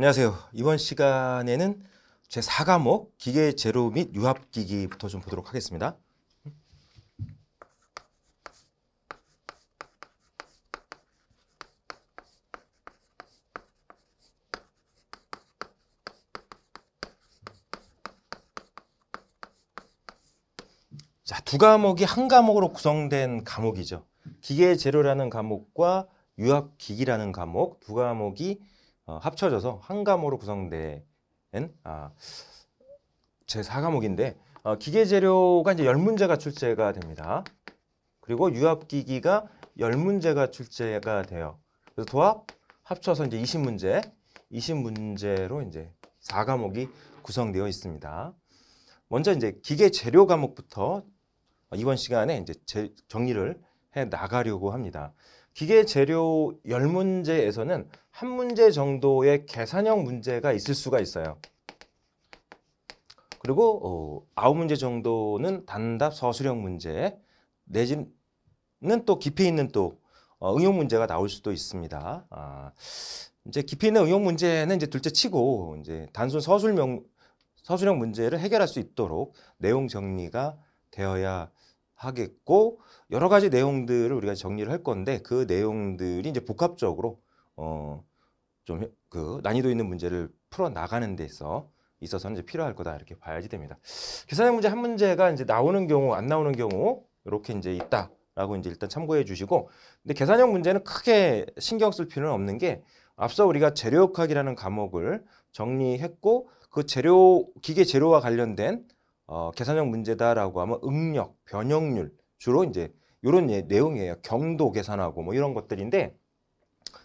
안녕하세요. 이번 시간에는 제 4과목 기계 재료 및유압 기기부터 좀 보도록 하겠습니다. 자, 두 과목이 한 과목으로 구성된 과목이죠. 기계 재료라는 과목과 유압 기기라는 과목 두 과목이 어, 합쳐져서 한 과목으로 구성된 아, 제 4과목인데 어, 기계재료가 이제 10문제가 출제가 됩니다. 그리고 유압기기가 10문제가 출제가 돼요. 그래서 도합 합쳐서 이제 20문제, 20문제로 이제 4과목이 구성되어 있습니다. 먼저 이제 기계재료 과목부터 이번 시간에 이제 정리를 해 나가려고 합니다. 기계 재료 열문제에서는한 문제 정도의 계산형 문제가 있을 수가 있어요. 그리고 어, 아홉 문제 정도는 단답 서술형 문제, 내지는 또 깊이 있는 또 어, 응용 문제가 나올 수도 있습니다. 아, 이제 깊이 있는 응용 문제는 이제 둘째 치고 이제 단순 서술명 서술형 문제를 해결할 수 있도록 내용 정리가 되어야 하겠고 여러 가지 내용들을 우리가 정리를 할 건데 그 내용들이 이제 복합적으로 어좀 그 난이도 있는 문제를 풀어 나가는 데서 있어서는 이제 필요할 거다 이렇게 봐야지 됩니다. 계산의 문제 한 문제가 이제 나오는 경우 안 나오는 경우 이렇게 이제 있다라고 이제 일단 참고해 주시고 근데 계산형 문제는 크게 신경 쓸 필요는 없는 게 앞서 우리가 재료역학이라는 과목을 정리했고 그 재료 기계 재료와 관련된 어, 계산형 문제다라고 하면 응력, 변형률 주로 이제 이런 예, 내용이에요. 경도 계산하고 뭐 이런 것들인데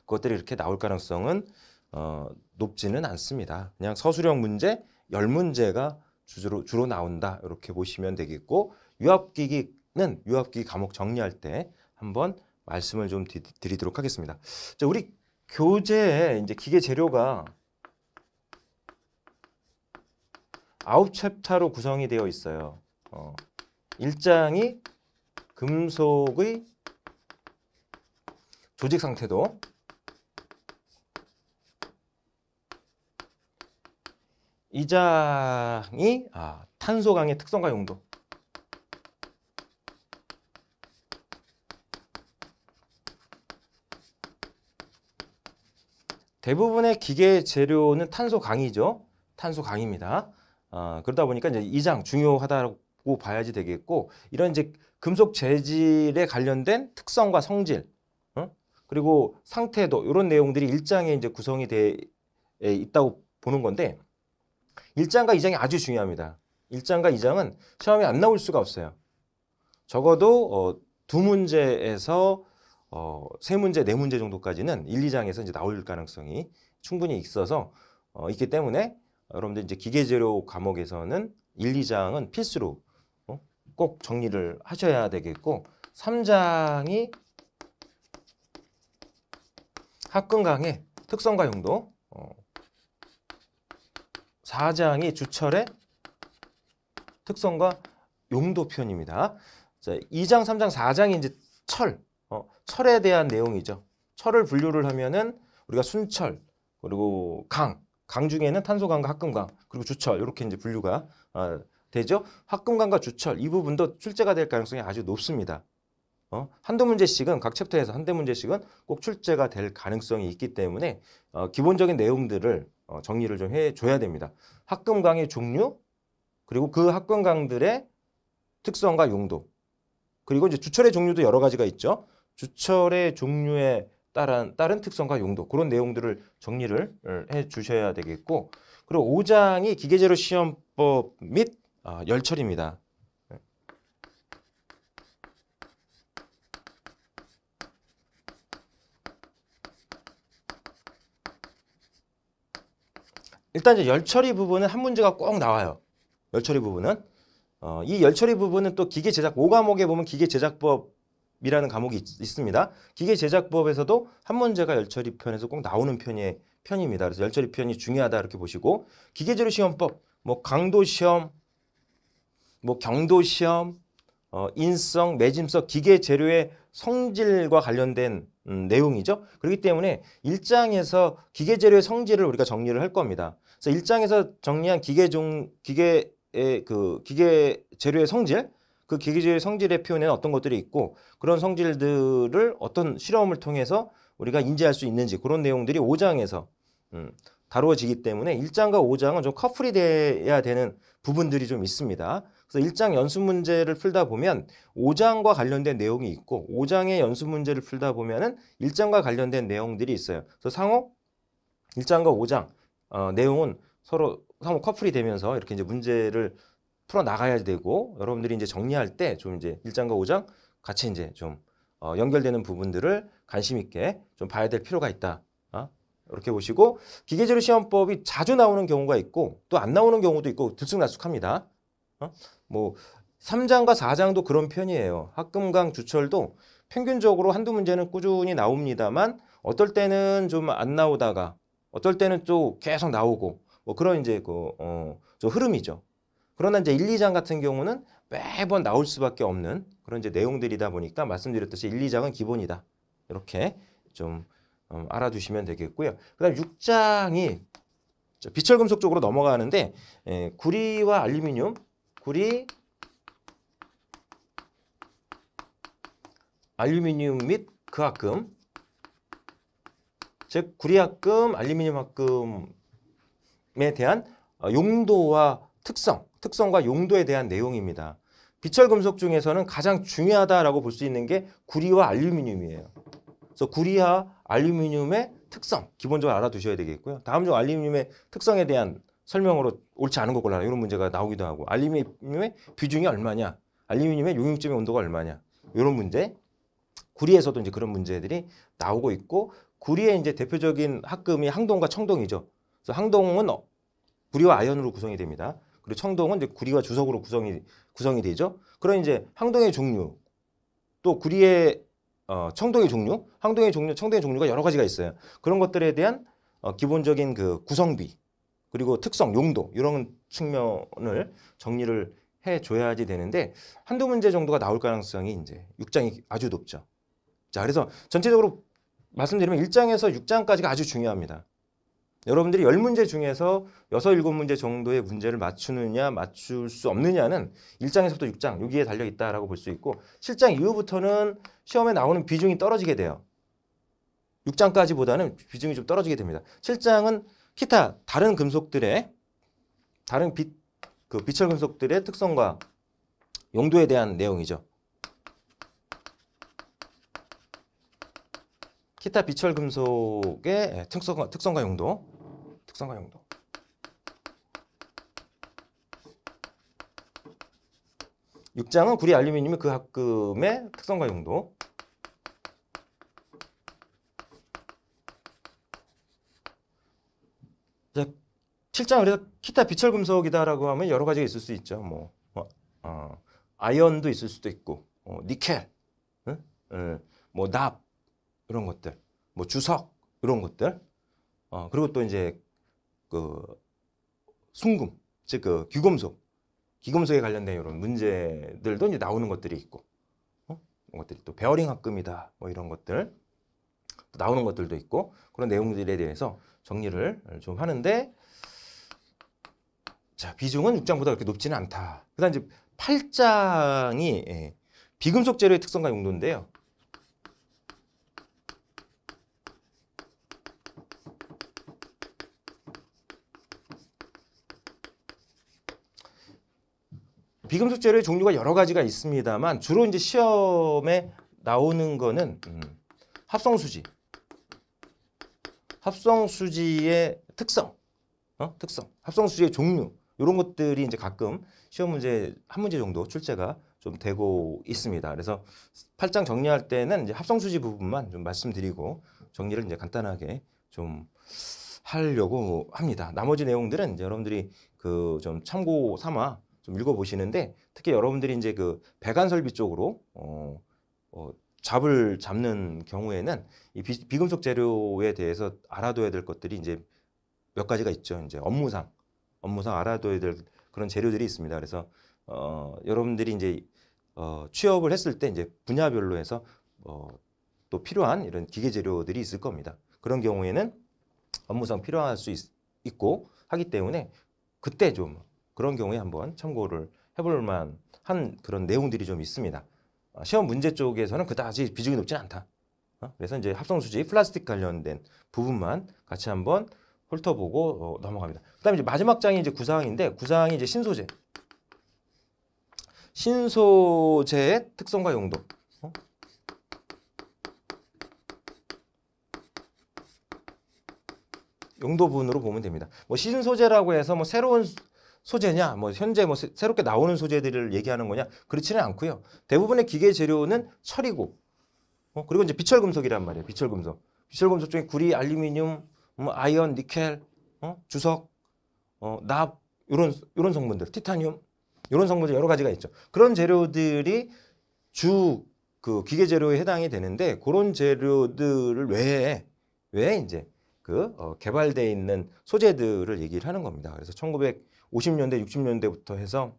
그것들이 이렇게 나올 가능성은 어, 높지는 않습니다. 그냥 서술형 문제 열문제가 주로, 주로 나온다 이렇게 보시면 되겠고 유압기기는 유압기기 과목 정리할 때 한번 말씀을 좀 드리도록 하겠습니다. 자, 우리 교재에 이제 기계 재료가 아홉 챕터로 구성이 되어 있어요. 어, 1장이 금속의 조직 상태도 2장이 아, 탄소강의 특성과 용도 대부분의 기계 재료는 탄소강이죠. 탄소강입니다. 어, 그러다 보니까 이제 이장 중요하다고 봐야지 되겠고 이런 이제 금속 재질에 관련된 특성과 성질 어? 그리고 상태도 이런 내용들이 일장에 이제 구성이 돼 있다고 보는 건데 일장과이장이 아주 중요합니다. 일장과이장은 시험에 안 나올 수가 없어요. 적어도 어, 두 문제에서 어, 세 문제, 네 문제 정도까지는 일, 이장에서 이제 나올 가능성이 충분히 있어서 어, 있기 때문에 여러분들 이제 기계재료 과목에서는 1, 2장은 필수로 어? 꼭 정리를 하셔야 되겠고 3장이 학근강의 특성과 용도 어. 4장이 주철의 특성과 용도 표현입니다. 자, 2장, 3장, 4장이 이제 철, 어, 철에 대한 내용이죠. 철을 분류를 하면은 우리가 순철, 그리고 강, 강 중에는 탄소강과 합금강 그리고 주철 이렇게 이제 분류가 어, 되죠. 합금강과 주철 이 부분도 출제가 될 가능성이 아주 높습니다. 어, 한두 문제씩은 각 챕터에서 한두 문제씩은 꼭 출제가 될 가능성이 있기 때문에 어, 기본적인 내용들을 어, 정리를 좀 해줘야 됩니다. 합금강의 종류 그리고 그 합금강들의 특성과 용도 그리고 이제 주철의 종류도 여러 가지가 있죠. 주철의 종류의 다른, 다른 특성과 용도 그런 내용들을 정리를 어, 해 주셔야 되겠고 그리고 5장이 기계제로 시험법 및 아, 열처리입니다. 일단 이제 열처리 부분은 한 문제가 꼭 나와요. 열처리 부분은 어, 이 열처리 부분은 또 기계 제작 5과목에 보면 기계 제작법 이라는 과목이 있, 습니다 기계 제작법에서도 한 문제가 열처리 편에서 꼭 나오는 편이, 편입니다. 그래서 열처리 편이 중요하다 이렇게 보시고 기계재료 시험법, 뭐 강도 시험, 뭐 경도 시험, 어, 인성, 매짐성, 기계 재료의 성질과 관련된 음, 내용이죠. 그렇기 때문에 일장에서 기계 재료의 성질을 우리가 정리를 할 겁니다. 그래서 일장에서 정리한 기계 종 기계의 그 기계 재료의 성질 그 기기질 성질의 표현에는 어떤 것들이 있고 그런 성질들을 어떤 실험을 통해서 우리가 인지할 수 있는지 그런 내용들이 5장에서 음, 다루어지기 때문에 1장과 5장은 좀 커플이 돼야 되는 부분들이 좀 있습니다. 그래서 1장 연습 문제를 풀다 보면 5장과 관련된 내용이 있고 5장의 연습 문제를 풀다 보면은 1장과 관련된 내용들이 있어요. 그래서 상호 1장과 5장 어, 내용은 서로 상호 커플이 되면서 이렇게 이제 문제를 풀어 나가야 되고 여러분들이 이제 정리할 때 좀 이제 1장과 5장 같이 이제 좀 어, 연결되는 부분들을 관심 있게 좀 봐야 될 필요가 있다. 어? 이렇게 보시고 기계재료 시험법이 자주 나오는 경우가 있고 또 안 나오는 경우도 있고 들쑥날쑥합니다. 어? 뭐 3장과 4장도 그런 편이에요. 학금강 주철도 평균적으로 한두 문제는 꾸준히 나옵니다만 어떨 때는 좀 안 나오다가 어떨 때는 또 계속 나오고 뭐 그런 이제 그어저 흐름이죠. 그러나 이제 1, 2장 같은 경우는 매번 나올 수밖에 없는 그런 이제 내용들이다 보니까 말씀드렸듯이 1, 2장은 기본이다. 이렇게 좀 음, 알아두시면 되겠고요. 그다음 6장이 비철금속 쪽으로 넘어가는데 예, 구리와 알루미늄, 구리, 알루미늄 및 그합금, 즉 구리합금, 알루미늄합금에 대한 어, 용도와 특성 특성과 용도에 대한 내용입니다. 비철 금속 중에서는 가장 중요하다라고 볼 수 있는 게 구리와 알루미늄이에요. 그래서 구리와 알루미늄의 특성 기본적으로 알아두셔야 되겠고요. 다음 중 알루미늄의 특성에 대한 설명으로 옳지 않은 것 골라라 이런 문제가 나오기도 하고 알루미늄의 비중이 얼마냐 알루미늄의 용융점의 온도가 얼마냐 이런 문제 구리에서도 이제 그런 문제들이 나오고 있고 구리의 이제 대표적인 합금이 항동과 청동이죠. 그래서 항동은 어, 구리와 아연으로 구성이 됩니다. 그리고 청동은 이제 구리와 주석으로 구성이 구성이 되죠. 그런 이제 항동의 종류 또 구리의 어, 청동의 종류, 항동의 종류, 청동의 종류가 여러 가지가 있어요. 그런 것들에 대한 어, 기본적인 그 구성비 그리고 특성, 용도 이런 측면을 정리를 해줘야지 되는데 한두 문제 정도가 나올 가능성이 이제 6장이 아주 높죠. 자, 그래서 전체적으로 말씀드리면 1장에서 6장까지가 아주 중요합니다. 여러분들이 1 0문제 중에서 6, 7 문제 정도의 문제를 맞추느냐 맞출 수 없느냐는 1장에서부터육장 여기에 달려있다라고 볼 수 있고 7장 이후부터는 시험에 나오는 비중이 떨어지게 돼요. 6장까지보다는 비중이 좀 떨어지게 됩니다. 7장은 기타 다른 금속들의 다른 빛, 그 비철 금속들의 특성과 용도에 대한 내용이죠. 기타 비철 금속의 특성과, 특성과 용도 특성화용도6장은 구리 알루미늄의그 합금의 특성과 용도 7장 그래서 기타 비철금속이다라고 하면 여러 가지가 있을 수 있죠. 뭐 어, 어, 아연도 있을 수도 있고 어, 니켈, 응? 응, 예, 뭐납 이런 것들, 뭐 주석 이런 것들. 어, 그리고 또 이제 그 순금, 즉그 귀금속, 귀금속에 관련된 이런 문제들도 이제 나오는 것들이 있고, 어? 이런 것들이 또 베어링 합금이다, 뭐 이런 것들 또 나오는 것들도 있고 그런 내용들에 대해서 정리를 좀 하는데, 자 비중은 6장보다 그렇게 높지는 않다. 그다음 이제 8장이 예, 비금속 재료의 특성과 용도인데요. 비금속 재료의 종류가 여러 가지가 있습니다만 주로 이제 시험에 나오는 거는 음, 합성 수지. 합성 수지의 특성. 어? 특성. 합성 수지의 종류. 이런 것들이 이제 가끔 시험 문제 한 문제 정도 출제가 좀 되고 있습니다. 그래서 팔장 정리할 때는 이제 합성 수지 부분만 좀 말씀드리고 정리를 이제 간단하게 좀 하려고 합니다. 나머지 내용들은 이제 여러분들이 그 좀 참고 삼아 좀 읽어보시는데 특히 여러분들이 이제 그 배관 설비 쪽으로 어, 어, 잡을 잡는 경우에는 이 비, 금속 재료에 대해서 알아둬야 될 것들이 이제 몇 가지가 있죠. 이제 업무상 업무상 알아둬야 될 그런 재료들이 있습니다. 그래서 어, 여러분들이 이제 어, 취업을 했을 때 이제 분야별로 해서 어, 또 필요한 이런 기계 재료들이 있을 겁니다. 그런 경우에는 업무상 필요할 수 있, 있고 하기 때문에 그때 좀 그런 경우에 한번 참고를 해볼 만한 그런 내용들이 좀 있습니다. 아, 시험 문제 쪽에서는 그다지 비중이 높진 않다. 어? 그래서 이제 합성수지 플라스틱 관련된 부분만 같이 한번 훑어보고 어, 넘어갑니다. 그다음에 이제 마지막 장이 이제 구사인데구사이 이제 신소재, 신소재의 특성과 용도. 어? 용도분으로 보면 됩니다. 뭐 신소재라고 해서 뭐 새로운 소재냐, 뭐 현재 뭐 새롭게 나오는 소재들을 얘기하는 거냐 그렇지는 않고요. 대부분의 기계 재료는 철이고, 어, 그리고 이제 비철금속이란 말이에요. 비철금속. 비철금속 중에 구리, 알루미늄, 뭐 아이언, 니켈, 어, 주석, 어, 납 이런 이런 성분들, 티타늄 이런 성분들 여러 가지가 있죠. 그런 재료들이 주 그 기계 재료에 해당이 되는데 그런 재료들을 외에 외에 이제 그 어, 개발돼 있는 소재들을 얘기를 하는 겁니다. 그래서 1 9 0 50년대, 60년대부터 해서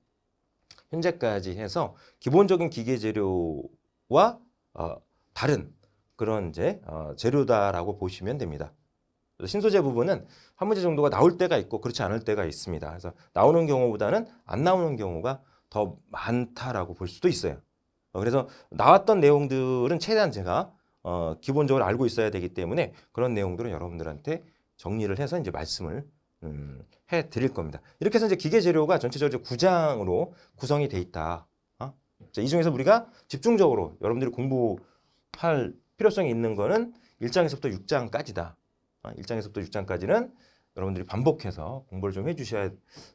현재까지 해서 기본적인 기계 재료와 어, 다른 그런 이제 어, 재료다라고 보시면 됩니다. 신소재 부분은 한 문제 정도가 나올 때가 있고 그렇지 않을 때가 있습니다. 그래서 나오는 경우보다는 안 나오는 경우가 더 많다라고 볼 수도 있어요. 어, 그래서 나왔던 내용들은 최대한 제가 어, 기본적으로 알고 있어야 되기 때문에 그런 내용들은 여러분들한테 정리를 해서 이제 말씀을 음, 해 드릴 겁니다. 이렇게 해서 이제 기계 재료가 전체적으로 구장으로 구성이 돼 있다. 어? 자, 이 중에서 우리가 집중적으로 여러분들이 공부할 필요성이 있는 거는 1장에서부터 6장까지다. 어? 1장에서부터 6장까지는 여러분들이 반복해서 공부를 좀 해주셔야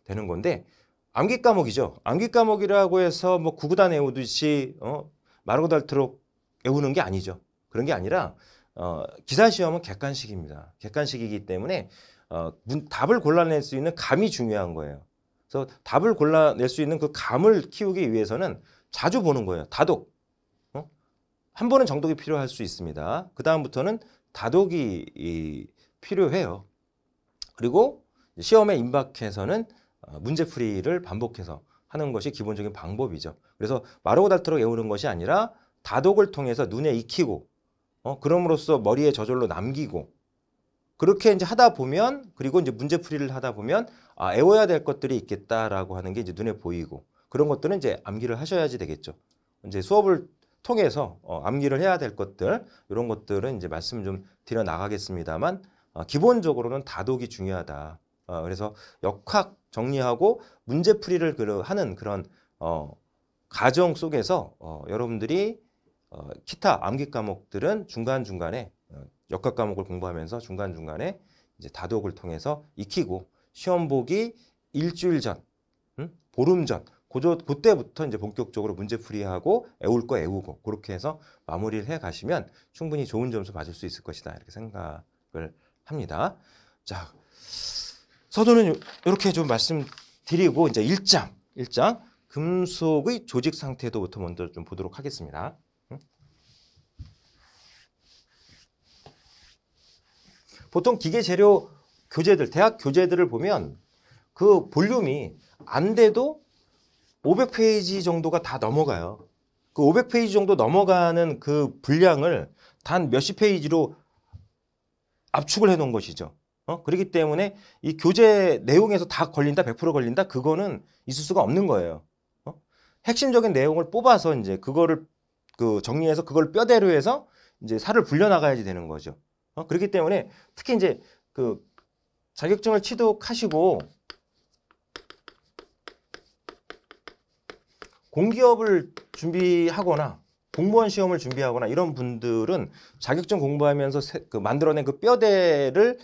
되는 건데 암기 과목이죠. 암기 과목이라고 해서 뭐 구구단 외우듯이 어? 마르고닳도록 외우는 게 아니죠. 그런 게 아니라 어, 기사 시험은 객관식입니다. 객관식이기 때문에 어, 문, 답을 골라낼 수 있는 감이 중요한 거예요. 그래서 답을 골라낼 수 있는 그 감을 키우기 위해서는 자주 보는 거예요. 다독. 어? 한 번은 정독이 필요할 수 있습니다. 그 다음부터는 다독이 이, 필요해요. 그리고 시험에 임박해서는 어, 문제풀이를 반복해서 하는 것이 기본적인 방법이죠. 그래서 마르고 닳도록 외우는 것이 아니라 다독을 통해서 눈에 익히고 어? 그럼으로써 머리에 저절로 남기고 그렇게 이제 하다 보면 그리고 이제 문제풀이를 하다 보면 아, 외워야 될 것들이 있겠다라고 하는 게 이제 눈에 보이고 그런 것들은 이제 암기를 하셔야지 되겠죠. 이제 수업을 통해서 어, 암기를 해야 될 것들 이런 것들은 이제 말씀 좀 드려 나가겠습니다만 어, 기본적으로는 다독이 중요하다. 어, 그래서 역학 정리하고 문제풀이를 그 하는 그런 어, 가정 속에서 어, 여러분들이 어, 기타 암기 과목들은 중간 중간에 역학 과목을 공부하면서 중간중간에 이제 다독을 통해서 익히고 시험 보기 일주일 전, 응? 보름 전, 고조, 그때부터 이제 본격적으로 문제풀이하고 애울 거 애우고 그렇게 해서 마무리를 해 가시면 충분히 좋은 점수 받을 수 있을 것이다 이렇게 생각을 합니다. 자, 서두는 이렇게 좀 말씀드리고 이제 일장일장 금속의 조직 상태도부터 먼저 좀 보도록 하겠습니다. 보통 기계 재료 교재들, 대학 교재들을 보면 그 볼륨이 안 돼도 500페이지 정도가 다 넘어가요. 그 500페이지 정도 넘어가는 그 분량을 단 몇십 페이지로 압축을 해 놓은 것이죠. 어? 그렇기 때문에 이 교재 내용에서 다 걸린다, 100% 걸린다? 그거는 있을 수가 없는 거예요. 어? 핵심적인 내용을 뽑아서 이제 그거를 그 정리해서 그걸 뼈대로 해서 이제 살을 불려나가야지 되는 거죠. 어? 그렇기 때문에 특히 이제 그 자격증을 취득하시고 공기업을 준비하거나 공무원 시험을 준비하거나 이런 분들은 자격증 공부하면서 세, 그 만들어낸 그 뼈대를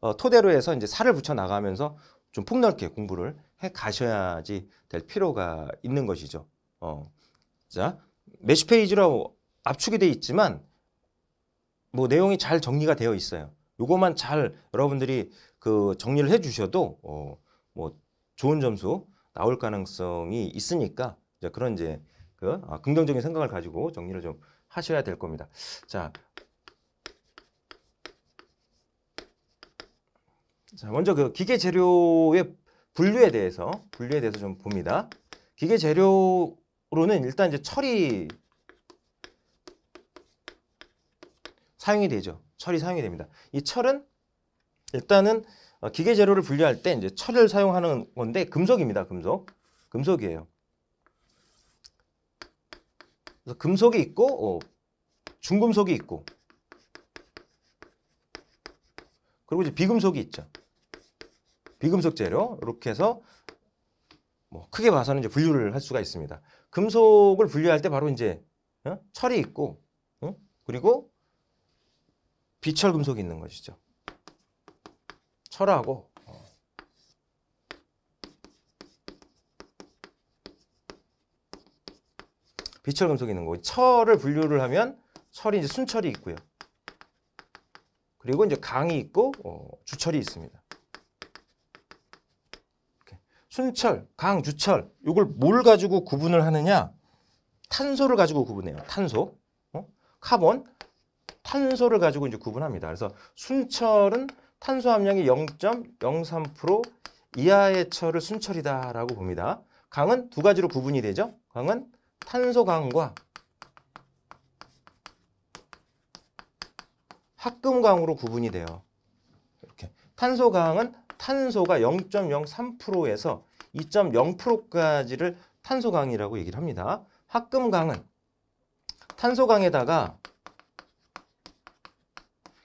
어, 토대로 해서 이제 살을 붙여 나가면서 좀 폭넓게 공부를 해 가셔야지 될 필요가 있는 것이죠. 어. 자, 메시 페이지로 압축이 돼 있지만 뭐 내용이 잘 정리가 되어 있어요. 요것만 잘 여러분들이 그 정리를 해 주셔도 어, 뭐 좋은 점수 나올 가능성이 있으니까 이제 그런 이제 그 아, 긍정적인 생각을 가지고 정리를 좀 하셔야 될 겁니다. 자, 자 먼저 그 기계 재료의 분류에 대해서 분류에 대해서 좀 봅니다. 기계 재료로는 일단 이제 처리 사용이 되죠. 철이 사용이 됩니다. 이 철은 일단은 어, 기계 재료를 분류할 때 이제 철을 사용하는 건데 금속입니다. 금속. 금속이에요. 그래서 금속이 있고 어, 중금속이 있고 그리고 이제 비금속이 있죠. 비금속 재료 이렇게 해서 뭐 크게 봐서는 이제 분류를 할 수가 있습니다. 금속을 분류할 때 바로 이제 어? 철이 있고 어? 그리고 비철 금속이 있는 것이죠. 철하고 어. 비철 금속이 있는 거고 철을 분류를 하면 철이 이제 순철이 있고요. 그리고 이제 강이 있고 어, 주철이 있습니다. 이렇게. 순철, 강, 주철 이걸 뭘 가지고 구분을 하느냐? 탄소를 가지고 구분해요. 탄소, 어? 카본, 탄소를 가지고 이제 구분합니다. 그래서 순철은 탄소 함량이 0.03% 이하의 철을 순철이다라고 봅니다. 강은 두 가지로 구분이 되죠. 강은 탄소 강과 합금 강으로 구분이 돼요. 이렇게 탄소 강은 탄소가 0.03%에서 2.0%까지를 탄소 강이라고 얘기를 합니다. 합금 강은 탄소 강에다가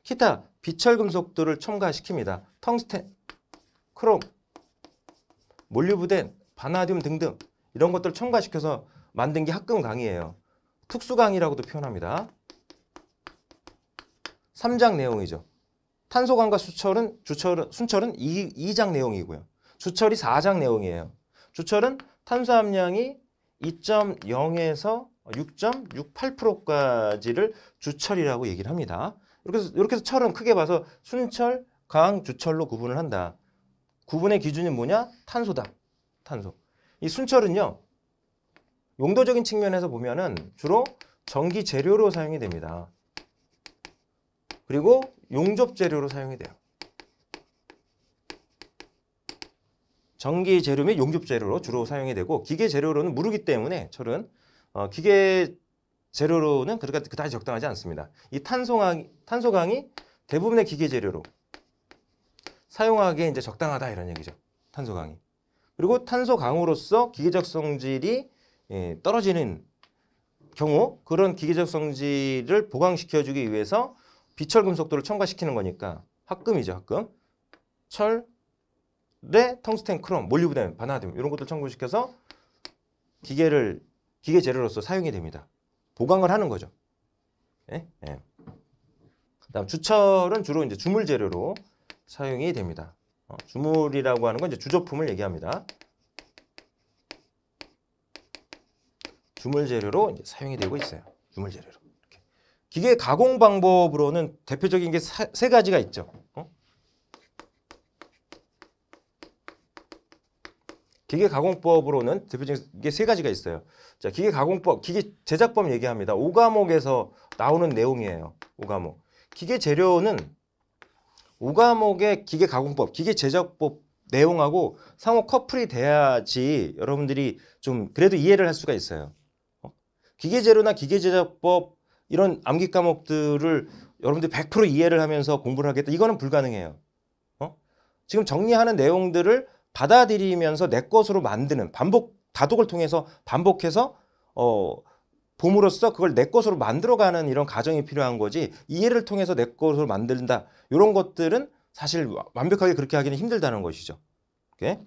기타 비철 금속들을 첨가시킵니다. 텅스텐, 크롬, 몰리브덴, 바나디움 등등 이런 것들을 첨가시켜서 만든 게 합금 강이에요. 특수 강이라고도 표현합니다. 3장 내용이죠. 탄소강과 수철은 주철은 순철은 2, 장 내용이고요. 주철이 4장 내용이에요. 주철은 탄소 함량이 2.0에서 6.68%까지를 주철이라고 얘기를 합니다. 이렇게 해서, 이렇게 해서 철은 크게 봐서 순철, 강, 주철로 구분을 한다. 구분의 기준이 뭐냐? 탄소다. 탄소. 이 순철은요. 용도적인 측면에서 보면은 주로 전기 재료로 사용이 됩니다. 그리고 용접 재료로 사용이 돼요. 전기 재료 및 용접 재료로 주로 사용이 되고 기계 재료로는 무르기 때문에 철은 어, 기계 재료로는 그다지 적당하지 않습니다. 이 탄소강, 탄소강이 대부분의 기계 재료로 사용하기에 이제 적당하다 이런 얘기죠. 탄소강이. 그리고 탄소강으로서 기계적 성질이 예, 떨어지는 경우 그런 기계적 성질을 보강시켜주기 위해서 비철금속도를 첨가시키는 거니까 합금이죠 합금 철에 네, 텅스텐 크롬 몰리브덴 바나듐 이런 것들 첨가시켜서 기계를 기계 재료로서 사용이 됩니다 보강을 하는 거죠. 예? 예. 그다음 주철은 주로 이제 주물 재료로 사용이 됩니다. 어, 주물이라고 하는 건 이제 주조품을 얘기합니다. 주물 재료로 사용이 되고 있어요. 주물 재료로. 기계 가공 방법으로는 대표적인 게 세 가지가 있죠. 기계 가공법으로는 대표적인 게 세 가지가 있어요. 자, 기계 가공법, 기계 제작법 얘기합니다. 5과목에서 나오는 내용이에요. 5과목. 기계 재료는 5과목의 기계 가공법, 기계 제작법 내용하고 상호 커플이 돼야지 여러분들이 좀 그래도 이해를 할 수가 있어요. 어? 기계 재료나 기계 제작법 이런 암기 과목들을 여러분들이 100% 이해를 하면서 공부를 하겠다. 이거는 불가능해요. 어? 지금 정리하는 내용들을 받아들이면서 내 것으로 만드는 반복 다독을 통해서 반복해서 어 봄으로써 그걸 내 것으로 만들어가는 이런 과정이 필요한 거지 이해를 통해서 내 것으로 만든다 이런 것들은 사실 완벽하게 그렇게 하기는 힘들다는 것이죠. 예?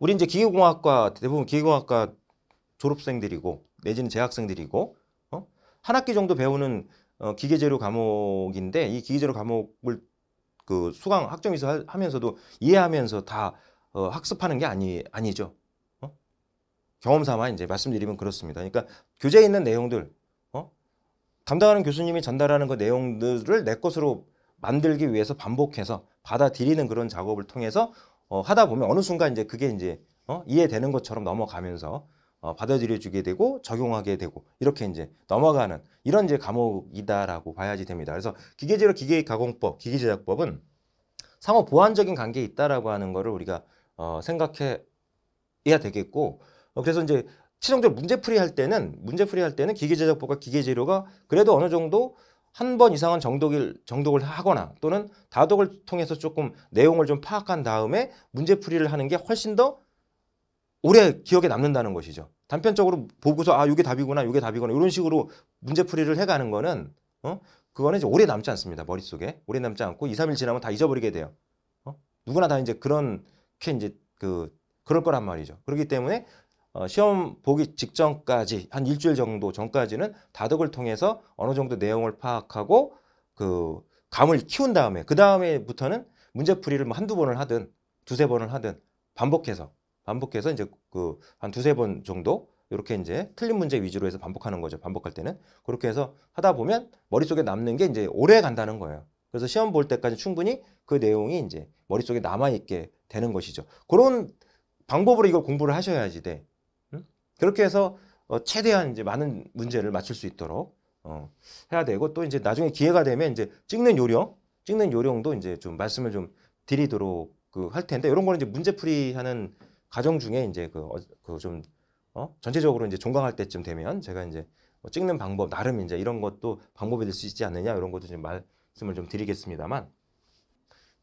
우리 이제 기계공학과 대부분 기계공학과 졸업생들이고 내지는 재학생들이고 어? 한 학기 정도 배우는 어, 기계재료 과목인데 이 기계재료 과목을 그 수강 학점에서 하면서도 이해하면서 다 어, 학습하는 게 아니 아니죠. 어? 경험 삼아 이제 말씀드리면 그렇습니다. 그러니까 교재에 있는 내용들 어? 담당하는 교수님이 전달하는 그 내용들을 내 것으로 만들기 위해서 반복해서 받아들이는 그런 작업을 통해서 어, 하다 보면 어느 순간 이제 그게 이제 어? 이해되는 것처럼 넘어가면서 어, 받아들여주게 되고 적용하게 되고 이렇게 이제 넘어가는 이런 이제 감옥이다라고 봐야지 됩니다. 그래서 기계재료 기계 가공법, 기계제작법은 상호 보완적인 관계에 있다라고 하는 거를 우리가 어, 생각해야 되겠고 어, 그래서 이제 최종적으로 문제풀이 할 때는 문제풀이 할 때는 기계 제작법과 기계 재료가 그래도 어느 정도 한 번 이상은 정독을 정독을 하거나 또는 다독을 통해서 조금 내용을 좀 파악한 다음에 문제풀이를 하는 게 훨씬 더 오래 기억에 남는다는 것이죠. 단편적으로 보고서 아 이게 답이구나 이게 답이구나 이런 식으로 문제풀이를 해가는 거는 어 그거는 이제 오래 남지 않습니다 머릿속에 오래 남지 않고 2, 3일 지나면 다 잊어버리게 돼요. 어? 누구나 다 이제 그런 특히 이제 그 그럴 거란 말이죠. 그렇기 때문에 어, 시험 보기 직전까지 한 일주일 정도 전까지는 다독을 통해서 어느 정도 내용을 파악하고 그 감을 키운 다음에 그 다음에부터는 문제풀이를 뭐 한두 번을 하든 두세 번을 하든 반복해서 반복해서 이제 그 한 두세 번 정도 이렇게 이제 틀린 문제 위주로 해서 반복하는 거죠. 반복할 때는 그렇게 해서 하다 보면 머릿속에 남는 게 이제 오래 간다는 거예요. 그래서 시험 볼 때까지 충분히 그 내용이 이제 머릿속에 남아 있게 되는 것이죠. 그런 방법으로 이걸 공부를 하셔야지 돼. 응? 그렇게 해서 어, 최대한 이제 많은 문제를 맞출 수 있도록 어, 해야 되고 또 이제 나중에 기회가 되면 이제 찍는 요령, 찍는 요령도 이제 좀 말씀을 좀 드리도록 그할 텐데 이런 거는 이제 문제풀이 하는 과정 중에 이제 그좀 어, 그 어, 전체적으로 이제 종강할 때쯤 되면 제가 이제 뭐 찍는 방법 나름 이제 이런 것도 방법이 될 수 있지 않느냐 이런 것도 좀 말씀을 좀 드리겠습니다만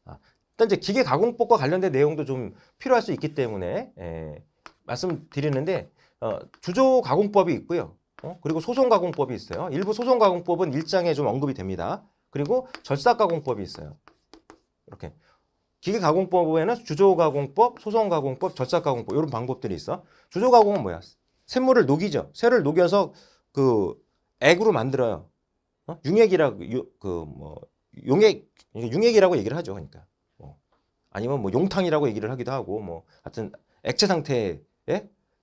아, 일단 이제 기계 가공법과 관련된 내용도 좀 필요할 수 있기 때문에 예, 말씀드리는데 어, 주조 가공법이 있고요. 어? 그리고 소송 가공법이 있어요. 일부 소송 가공법은 일장에 좀 언급이 됩니다. 그리고 절삭 가공법이 있어요. 이렇게 기계 가공법에는 주조 가공법, 소송 가공법, 절삭 가공법 이런 방법들이 있어. 주조 가공은 뭐야? 샘물을 녹이죠. 쇠를 녹여서 그 액으로 만들어요. 어? 용액이라고 그뭐 용액 융액이라고 얘기를 하죠. 그러니까 아니면 뭐 용탕이라고 얘기를 하기도 하고 뭐 하여튼 액체 상태에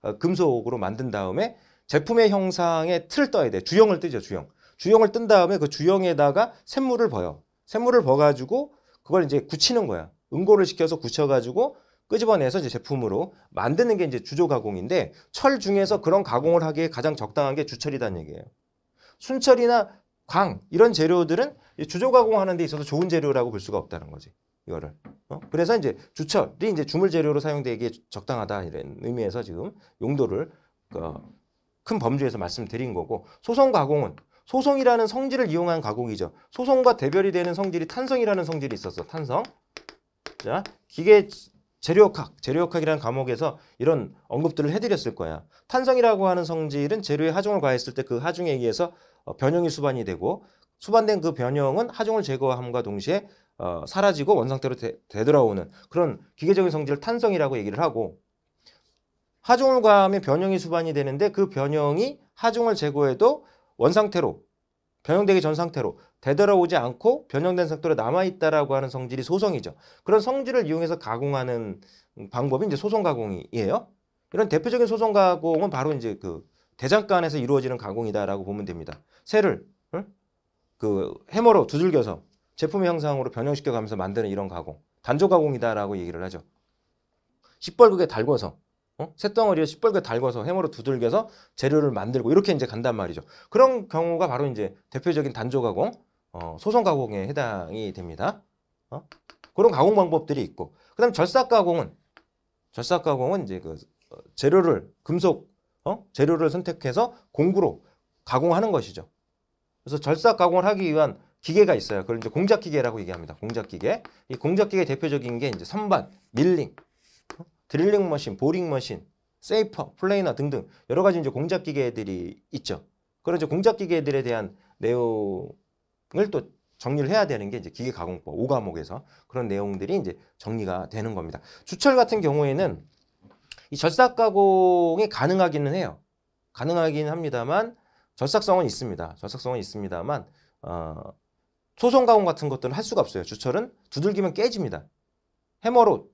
어, 금속으로 만든 다음에 제품의 형상에 틀을 떠야 돼. 주형을 뜨죠, 주형. 주형을 뜬 다음에 그 주형에다가 샘물을 버요. 샘물을 버가지고 그걸 이제 굳히는 거야. 응고를 시켜서 굳혀가지고 끄집어내서 이제 제품으로 만드는 게 이제 주조 가공인데 철 중에서 그런 가공을 하기에 가장 적당한 게주철이란 얘기예요. 순철이나 광 이런 재료들은 주조 가공하는 데 있어서 좋은 재료라고 볼 수가 없다는 거지. 이거를. 어? 그래서 이제 주철이 이제 주물 재료로 사용되기에 적당하다 이런 의미에서 지금 용도를 어, 큰 범주에서 말씀드린 거고 소성 가공은 소성이라는 성질을 이용한 가공이죠. 소성과 대별이 되는 성질이 탄성이라는 성질이 있었어. 탄성. 자, 기계 재료역학, 재료역학이라는 과목에서 이런 언급들을 해드렸을 거야. 탄성이라고 하는 성질은 재료에 하중을 가했을 때 그 하중에 의해서 어, 변형이 수반이 되고 수반된 그 변형은 하중을 제거함과 동시에 어, 사라지고 원상태로 되, 돌아오는 그런 기계적인 성질 을 탄성이라고 얘기를 하고 하중을 가하면 변형이 수반이 되는데 그 변형이 하중을 제거해도 원상태로 변형되기 전 상태로 되돌아오지 않고 변형된 상태로 남아있다라고 하는 성질이 소성이죠. 그런 성질을 이용해서 가공하는 방법이 이제 소성 가공이에요. 이런 대표적인 소성 가공은 바로 이제 그 대장간에서 이루어지는 가공이다라고 보면 됩니다. 새를 그 해머로 두들겨서 제품 형상으로 변형시켜 가면서 만드는 이런 가공. 단조 가공이다라고 얘기를 하죠. 시뻘겋게 달궈서 어? 쇳덩어리에 시뻘겋게 달궈서 해머로 두들겨서 재료를 만들고 이렇게 이제 간단 말이죠. 그런 경우가 바로 이제 대표적인 단조 가공, 어, 소성 가공에 해당이 됩니다. 어? 그런 가공 방법들이 있고 그다음 절삭 가공은 절삭 가공은 이제 그 어, 재료를 금속 어? 재료를 선택해서 공구로 가공하는 것이죠. 그래서 절삭 가공을 하기 위한 기계가 있어요. 그걸 이제 공작 기계라고 얘기합니다. 공작 기계. 이 공작 기계 대표적인 게 이제 선반, 밀링, 어? 드릴링 머신, 보링 머신, 세이퍼, 플레이너 등등 여러 가지 이제 공작 기계들이 있죠. 그런 이제 공작 기계들에 대한 내용을 또 정리를 해야 되는 게 이제 기계 가공법 5과목에서 그런 내용들이 이제 정리가 되는 겁니다. 주철 같은 경우에는 이 절삭 가공이 가능하기는 해요. 가능하긴 합니다만 절삭성은 있습니다. 절삭성은 있습니다만 어, 소성 가공 같은 것들은 할 수가 없어요. 주철은 두들기면 깨집니다. 해머로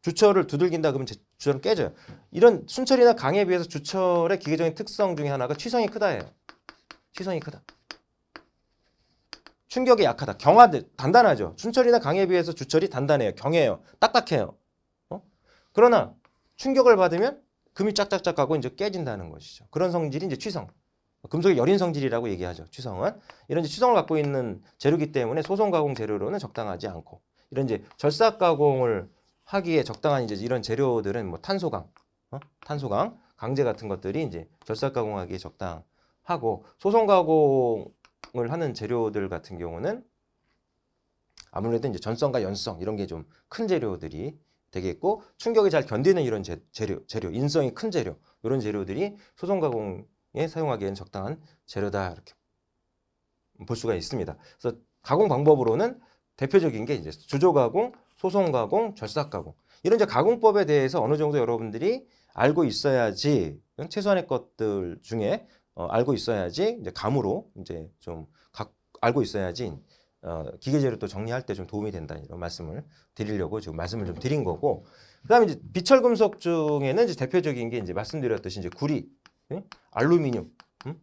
주철을 두들긴다 그러면 주철은 깨져요. 이런 순철이나 강에 비해서 주철의 기계적인 특성 중에 하나가 취성이 크다예요. 취성이 크다. 충격이 약하다. 경화 단단하죠. 순철이나 강에 비해서 주철이 단단해요. 경해요. 딱딱해요. 어? 그러나 충격을 받으면 금이 짝짝짝 하고 이제 깨진다는 것이죠. 그런 성질이 이제 취성. 금속의 여린 성질이라고 얘기하죠. 취성은 이런 취성을 갖고 있는 재료기 때문에 소성 가공 재료로는 적당하지 않고 이런 이제 절삭 가공을 하기에 적당한 이제 이런 재료들은 뭐 탄소강, 어? 탄소강, 강제 같은 것들이 이제 절삭 가공하기에 적당하고 소성 가공을 하는 재료들 같은 경우는 아무래도 이제 전성과 연성 이런 게 좀 큰 재료들이 되겠고 충격이 잘 견디는 이런 재, 재료, 재료, 인성이 큰 재료 이런 재료들이 소성 가공 사용하기에는 적당한 재료다 이렇게 볼 수가 있습니다. 그래서 가공 방법으로는 대표적인 게 이제 주조 가공, 소송 가공, 절삭 가공 이런 이제 가공법에 대해서 어느 정도 여러분들이 알고 있어야지 최소한의 것들 중에 어, 알고 있어야지 이제 감으로 이제 좀 각, 알고 있어야지 어, 기계 재료 또 정리할 때 좀 도움이 된다 이런 말씀을 드리려고 지금 말씀을 좀 드린 거고 그다음에 이제 비철 금속 중에는 이제 대표적인 게 이제 말씀드렸듯이 이제 구리 알루미늄, 응?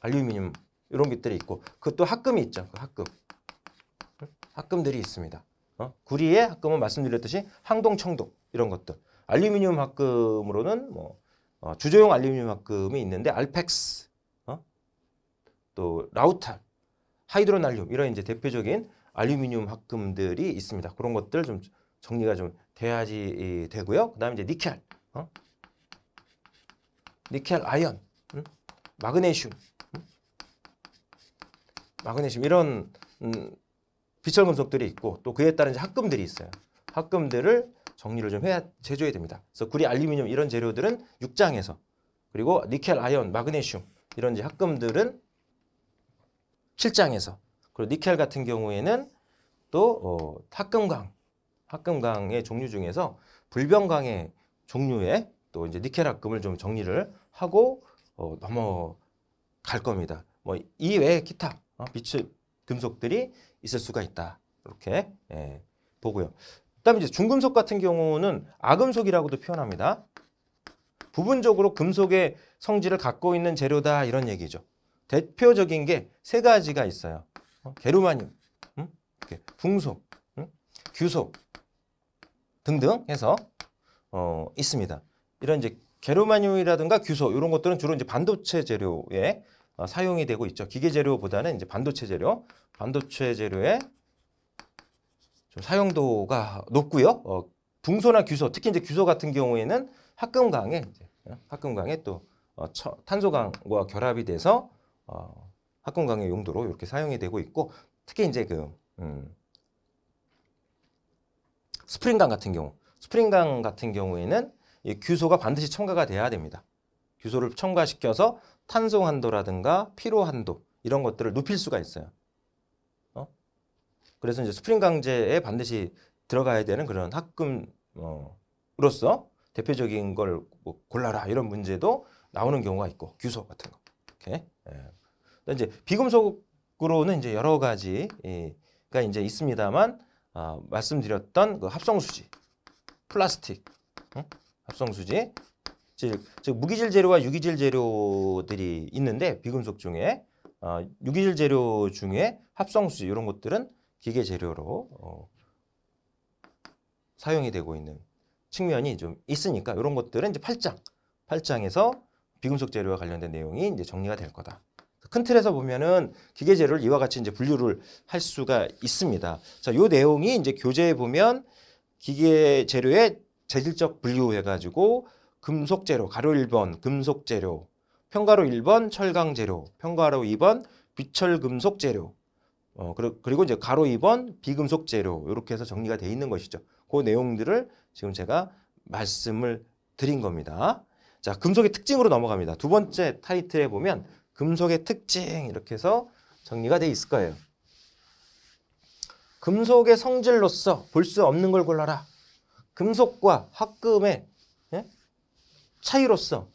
알루미늄 이런 것들이 있고 그것도 합금이 있죠. 그 합금, 합금들이 있습니다. 어? 구리의 합금은 말씀드렸듯이 항동, 청동 이런 것들. 알루미늄 합금으로는 뭐 어, 주조용 알루미늄 합금이 있는데 알펙스, 어? 또 라우탈, 하이드로날륨 이런 이제 대표적인 알루미늄 합금들이 있습니다. 그런 것들 좀 정리가 좀 돼야지 되고요. 그다음에 이제 니켈, 어? 니켈 아이언, 마그네슘, 마그네슘 이런 음, 비철금속들이 있고 또 그에 따른 합금들이 있어요. 합금들을 정리를 좀 해야 제조해야 됩니다. 그래서 구리, 알루미늄 이런 재료들은 육장에서 그리고 니켈 아이언, 마그네슘 이런 합금들은 실장에서 그리고 니켈 같은 경우에는 또 어, 합금강 합금강의 종류 중에서 불변강의 종류에또 이제 니켈 합금을 좀 정리를 하고 어, 넘어갈 겁니다. 뭐 이외에 기타 어, 빛 금속들이 있을 수가 있다. 이렇게 예, 보고요. 그다음에 이제 중금속 같은 경우는 아금속이라고도 표현합니다. 부분적으로 금속의 성질을 갖고 있는 재료다 이런 얘기죠. 대표적인 게 세 가지가 있어요. 어? 게르마늄, 음? 이렇게 붕속, 음? 규속 등등 해서 어, 있습니다. 이런 이제 게르마늄이라든가 규소 이런 것들은 주로 이제 반도체 재료에 어, 사용이 되고 있죠. 기계 재료보다는 이제 반도체 재료, 반도체 재료에 좀 사용도가 높고요. 어, 붕소나 규소, 특히 이제 규소 같은 경우에는 합금강에 어, 합금강에 또 어, 탄소강과 결합이 돼서 어, 합금강의 용도로 이렇게 사용이 되고 있고 특히 이제 그 음, 스프링강 같은 경우, 스프링강 같은 경우에는 이 규소가 반드시 첨가가 돼야 됩니다. 규소를 첨가시켜서 탄소 한도라든가 피로 한도 이런 것들을 높일 수가 있어요. 어? 그래서 이제 스프링 강제에 반드시 들어가야 되는 그런 학금으로서 어, 대표적인 걸 뭐 골라라 이런 문제도 나오는 경우가 있고 규소 같은 거. 이렇게. 예. 이제 비금속으로는 이제 여러 가지가 이제 있습니다만 아, 말씀드렸던 그 합성수지, 플라스틱, 응? 합성수지. 즉, 즉 무기질 재료와 유기질 재료들이 있는데 비금속 중에 어, 유기질 재료 중에 합성수지 이런 것들은 기계 재료로 어, 사용이 되고 있는 측면이 좀 있으니까 이런 것들은 이제 8장, 8장에서 비금속 재료와 관련된 내용이 이제 정리가 될 거다. 큰 틀에서 보면은 기계 재료를 이와 같이 이제 분류를 할 수가 있습니다. 자, 요 내용이 이제 교재에 보면 기계 재료의 재질적 분류해가지고 금속재료, 가로 1번 금속재료, 평가로 1번 철강재료, 평가로 2번 비철금속재료, 어, 그리고 이제 가로 2번 비금속재료 이렇게 해서 정리가 돼 있는 것이죠. 그 내용들을 지금 제가 말씀을 드린 겁니다. 자, 금속의 특징으로 넘어갑니다. 두 번째 타이틀에 보면 금속의 특징 이렇게 해서 정리가 돼 있을 거예요. 금속의 성질로서 볼 수 없는 걸 골라라. 금속과 합금의 예? 차이로서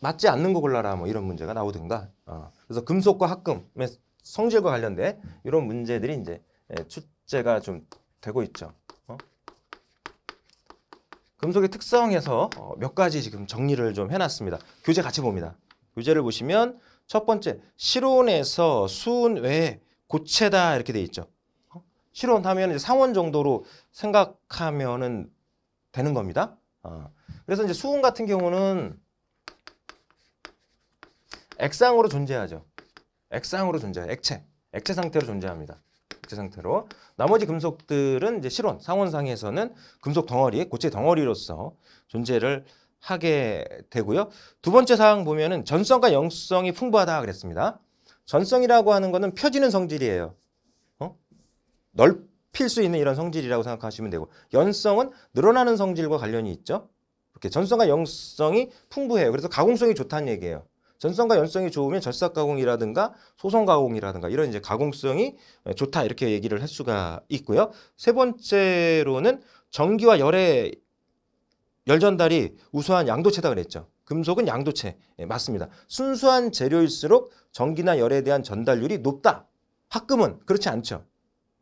맞지 않는 거 골라라 뭐 이런 문제가 나오든가 어. 그래서 금속과 합금의 성질과 관련된 이런 문제들이 이제 예, 출제가 좀 되고 있죠. 어? 금속의 특성에서 어, 몇 가지 지금 정리를 좀 해놨습니다. 교재 같이 봅니다. 교재를 보시면 첫 번째 실온에서 수온 외에 고체다 이렇게 돼 있죠. 실온하면 상온 정도로 생각하면 되는 겁니다. 어. 그래서 이제 수온 같은 경우는 액상으로 존재하죠. 액상으로 존재해요. 액체. 액체 상태로 존재합니다. 액체 상태로. 나머지 금속들은 이제 실온, 상온상에서는 금속 덩어리, 고체 덩어리로서 존재를 하게 되고요. 두 번째 사항 보면은 전성과 영성이 풍부하다 그랬습니다. 전성이라고 하는 거는 펴지는 성질이에요. 넓힐 수 있는 이런 성질이라고 생각하시면 되고 연성은 늘어나는 성질과 관련이 있죠. 이렇게 전성과 영성이 풍부해요. 그래서 가공성이 좋다는 얘기예요. 전성과 연성이 좋으면 절삭 가공이라든가 소성 가공이라든가 이런 이제 가공성이 좋다 이렇게 얘기를 할 수가 있고요. 세 번째로는 전기와 열의 열전달이 우수한 양도체다 그랬죠. 금속은 양도체 네, 맞습니다. 순수한 재료일수록 전기나 열에 대한 전달률이 높다. 합금은 그렇지 않죠.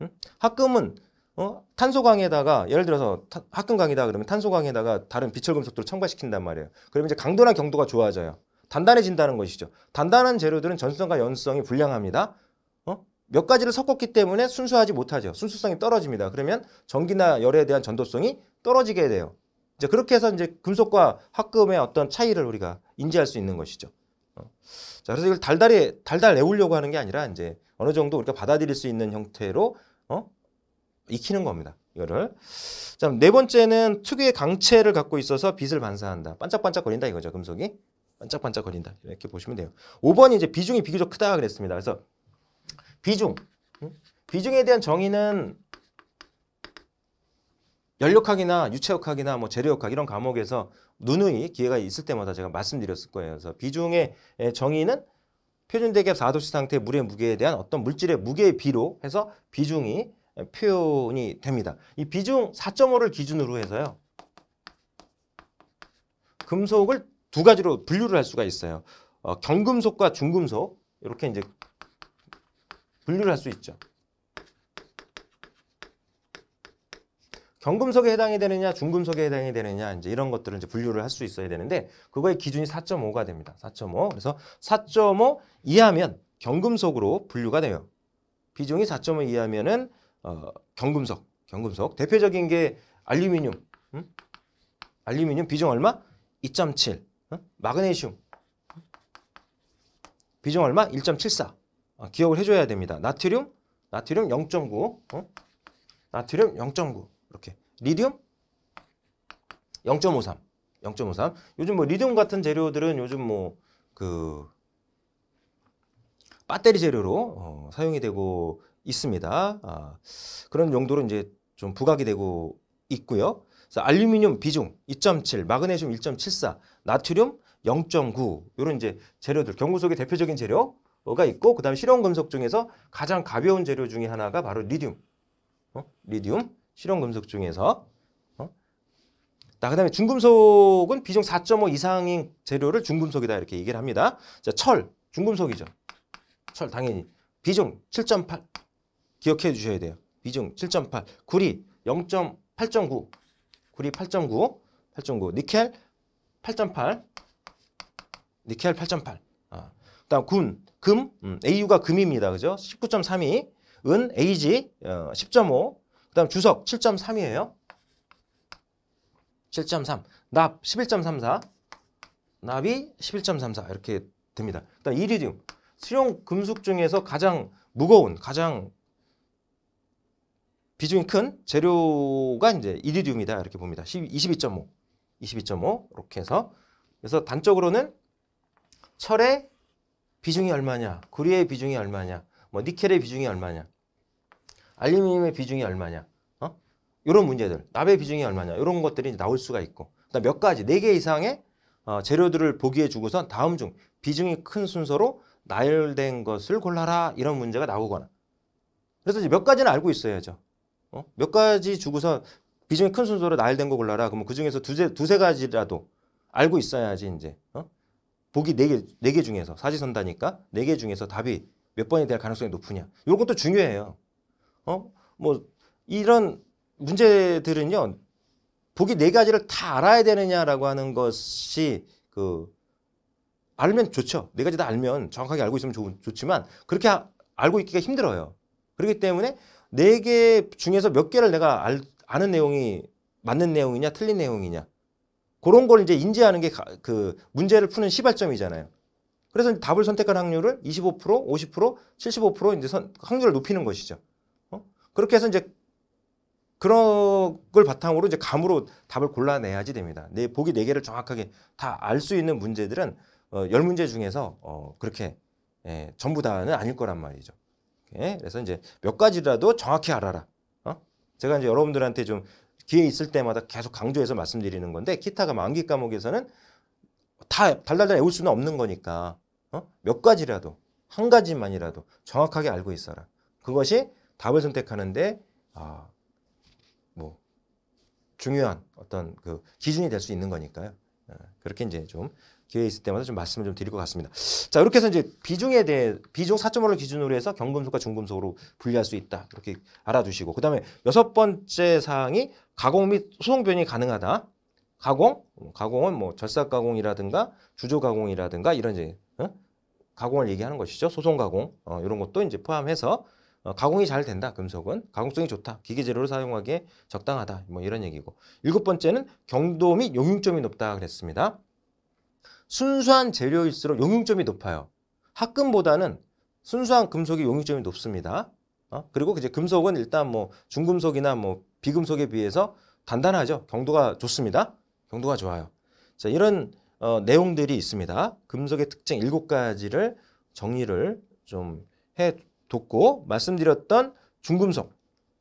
응? 합금은 어? 탄소광에다가 예를 들어서 타, 합금광이다 그러면 탄소광에다가 다른 비철금속도를 첨가시킨단 말이에요. 그러면 이제 강도나 경도가 좋아져요. 단단해진다는 것이죠. 단단한 재료들은 전성과 연성이 불량합니다. 어? 몇 가지를 섞었기 때문에 순수하지 못하죠. 순수성이 떨어집니다. 그러면 전기나 열에 대한 전도성이 떨어지게 돼요. 이제 그렇게 해서 이제 금속과 합금의 어떤 차이를 우리가 인지할 수 있는 것이죠. 어. 자, 그래서 이걸 달달이 달달 내우려고 하는 게 아니라 이제 어느 정도 우리가 받아들일 수 있는 형태로 어? 익히는 겁니다. 이거를. 자, 네 번째는 특유의 강체를 갖고 있어서 빛을 반사한다. 반짝반짝거린다 이거죠, 금속이. 반짝반짝거린다. 이렇게 보시면 돼요. 5번이 이제 비중이 비교적 크다 그랬습니다. 그래서 비중. 비중에 대한 정의는 연력학이나 유체역학이나 뭐 재료역학 이런 과목에서 누누이 기회가 있을 때마다 제가 말씀드렸을 거예요. 그래서 비중의 정의는 표준대기압 4도씨 상태의 물의 무게에 대한 어떤 물질의 무게의 비로 해서 비중이 예, 표현이 됩니다. 이 비중 4.5를 기준으로 해서요. 금속을 두 가지로 분류를 할 수가 있어요. 어, 경금속과 중금속 이렇게 이제 분류를 할 수 있죠. 경금속에 해당이 되느냐, 중금속에 해당이 되느냐, 이제 이런 것들을 이제 분류를 할 수 있어야 되는데, 그거의 기준이 4.5가 됩니다. 4.5. 그래서 4.5 이하면 경금속으로 분류가 돼요. 비중이 4.5 이하면은, 어, 경금속. 경금속. 대표적인 게 알루미늄. 응? 알루미늄 비중 얼마? 2.7. 응? 마그네슘. 비중 얼마? 1.74. 아, 어, 기억을 해줘야 됩니다. 나트륨? 나트륨 0.9. 어? 나트륨 0.9. 이렇게 리듐 0.53 0.53 요즘 뭐 리듐 같은 재료들은 요즘 뭐 그 배터리 재료로 어, 사용이 되고 있습니다. 아, 그런 용도로 이제 좀 부각이 되고 있고요. 그래서 알루미늄 비중 2.7, 마그네슘 1.74, 나트륨 0.9요런 이제 재료들 경구속의 대표적인 재료가 있고 그다음에 실험 금속 중에서 가장 가벼운 재료 중에 하나가 바로 리듐. 어? 리듐 실용금속 중에서 어? 자, 그 다음에 중금속은 비중 4.5 이상인 재료를 중금속이다 이렇게 얘기를 합니다. 자, 철, 중금속이죠. 철 당연히 비중 7.8 기억해 주셔야 돼요. 비중 7.8 구리 0.8.9 구리 8.9 8.9 니켈 8.8 니켈 8.8 아. 그다음 군, 금, 음, AU가 금입니다. 그죠? 19.32, 은, AG 어, 10.5, 그 다음 주석 7.3이에요. 7.3. 납 11.34. 납이 11.34 이렇게 됩니다. 그다음 이리듐. 수용 금속 중에서 가장 무거운, 가장 비중이 큰 재료가 이제 이리듐이다 이렇게 봅니다. 22.5. 22.5 이렇게 해서 그래서 단적으로는 철의 비중이 얼마냐, 구리의 비중이 얼마냐, 뭐 니켈의 비중이 얼마냐 알루미늄의 비중이 얼마냐? 어? 이런 문제들. 납의 비중이 얼마냐? 이런 것들이 나올 수가 있고. 그다음 몇 가지, 네 개 이상의 어, 재료들을 보기에 주고선 다음 중 비중이 큰 순서로 나열된 것을 골라라 이런 문제가 나오거나 그래서 이제 몇 가지는 알고 있어야죠 어? 몇 가지 주고서 비중이 큰 순서로 나열된 거 골라라 그러면 그중에서 두세, 두세 가지라도 알고 있어야지 이제 어? 보기 네 개 네개 네 중에서 사지선다니까 네 개 중에서 답이 몇 번이 될 가능성이 높으냐 요것도 중요해요 어? 뭐 이런 문제들은요. 보기 네 가지를 다 알아야 되느냐라고 하는 것이 그 알면 좋죠. 네 가지 다 알면 정확하게 알고 있으면 좋, 좋지만 그렇게 하, 알고 있기가 힘들어요. 그렇기 때문에 네 개 중에서 몇 개를 내가 알, 아는 내용이 맞는 내용이냐 틀린 내용이냐 그런 걸 이제 인지하는 게 그 문제를 푸는 시발점이잖아요. 그래서 답을 선택한 확률을 25%, 50%, 75% 이제 선, 확률을 높이는 것이죠. 그렇게 해서 이제 그런 걸 바탕으로 이제 감으로 답을 골라내야지 됩니다. 네, 보기 네 개를 정확하게 다 알 수 있는 문제들은 어, 열 문제 중에서 어, 그렇게 예, 전부 다는 아닐 거란 말이죠. 예, 그래서 이제 몇 가지라도 정확히 알아라. 어? 제가 이제 여러분들한테 좀 기회 있을 때마다 계속 강조해서 말씀드리는 건데 기타가 만기 과목에서는 다 달달달 외울 수는 없는 거니까 어? 몇 가지라도 한 가지만이라도 정확하게 알고 있어라. 그것이 답을 선택하는데 아, 뭐 중요한 어떤 그 기준이 될 수 있는 거니까요. 어, 그렇게 이제 좀 기회 있을 때마다 좀 말씀을 좀 드릴 것 같습니다. 자, 이렇게 해서 이제 비중에 대해 비중 4.5를 기준으로 해서 경금속과 중금속으로 분리할 수 있다. 그렇게 알아두시고 그다음에 여섯 번째 사항이 가공 및 소송 변이 가능하다. 가공, 음, 가공은 뭐 절삭 가공이라든가 주조 가공이라든가 이런 이제 어? 가공을 얘기하는 것이죠. 소송 가공 어, 이런 것도 이제 포함해서 어, 가공이 잘 된다. 금속은 가공성이 좋다. 기계 재료로 사용하기에 적당하다. 뭐 이런 얘기고. 일곱 번째는 경도 및 용융점이 높다 그랬습니다. 순수한 재료일수록 용융점이 높아요. 합금보다는 순수한 금속이 용융점이 높습니다. 어? 그리고 이제 금속은 일단 뭐 중금속이나 뭐 비금속에 비해서 단단하죠. 경도가 좋습니다. 경도가 좋아요. 자, 이런 어, 내용들이 있습니다. 금속의 특징 일곱 가지를 정리를 좀해 돕고 말씀드렸던 중금속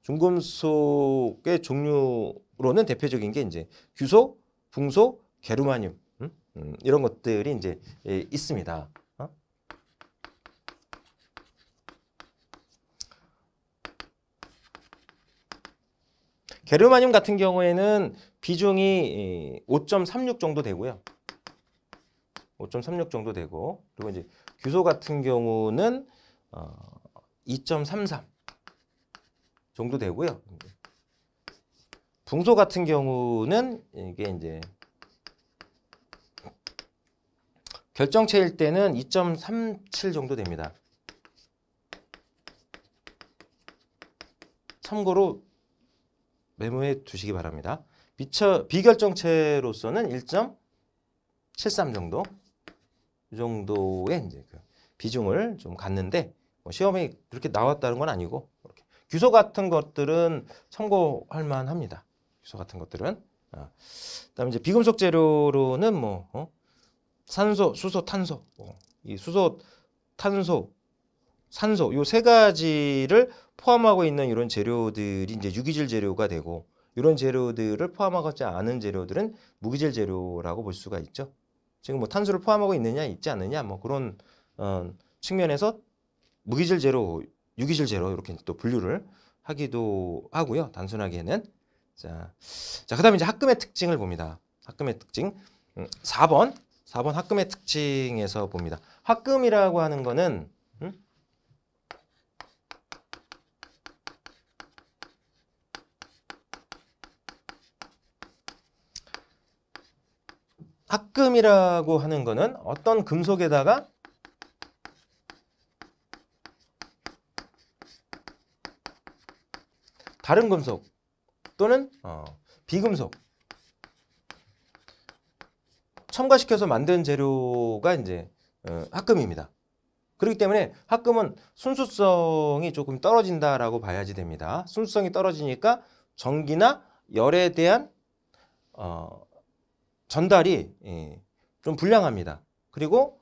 중금속의 종류로는 대표적인 게 이제 규소, 붕소, 게르마늄 음? 음, 이런 것들이 이제 예, 있습니다. 어? 게르마늄 같은 경우에는 비중이 5.36 정도 되고요. 5.36 정도 되고 그리고 이제 규소 같은 경우는 어, 2.33 정도 되고요. 붕소 같은 경우는 이게 이제 결정체일 때는 2.37 정도 됩니다. 참고로 메모해 두시기 바랍니다. 비처, 비결정체로서는 1.73 정도 이 정도의 이제 그 비중을 좀 갖는데 뭐 시험이 그렇게 나왔다는 건 아니고 이렇게. 규소 같은 것들은 참고할 만합니다. 규소 같은 것들은. 아. 그다음에 이제 비금속 재료로는 뭐 어? 산소, 수소, 탄소. 어. 이 수소, 탄소, 산소 요 세 가지를 포함하고 있는 이런 재료들이 이제 유기질 재료가 되고 이런 재료들을 포함하지 않은 재료들은 무기질 재료라고 볼 수가 있죠. 지금 뭐 탄소를 포함하고 있느냐 있지 않느냐 뭐 그런 어, 측면에서 무기질 제로, 유기질 제로 이렇게 또 분류를 하기도 하고요. 단순하게는 자, 자 그다음에 이제 합금의 특징을 봅니다. 합금의 특징 4번 음, 4번 합금의 특징에서 봅니다. 합금이라고 하는 거는 음? 합금이라고 하는 거는 어떤 금속에다가 다른 금속 또는 어, 비금속 첨가시켜서 만든 재료가 이제 어, 합금입니다. 그렇기 때문에 합금은 순수성이 조금 떨어진다라고 봐야지 됩니다. 순수성이 떨어지니까 전기나 열에 대한 어, 전달이 예, 좀 불량합니다. 그리고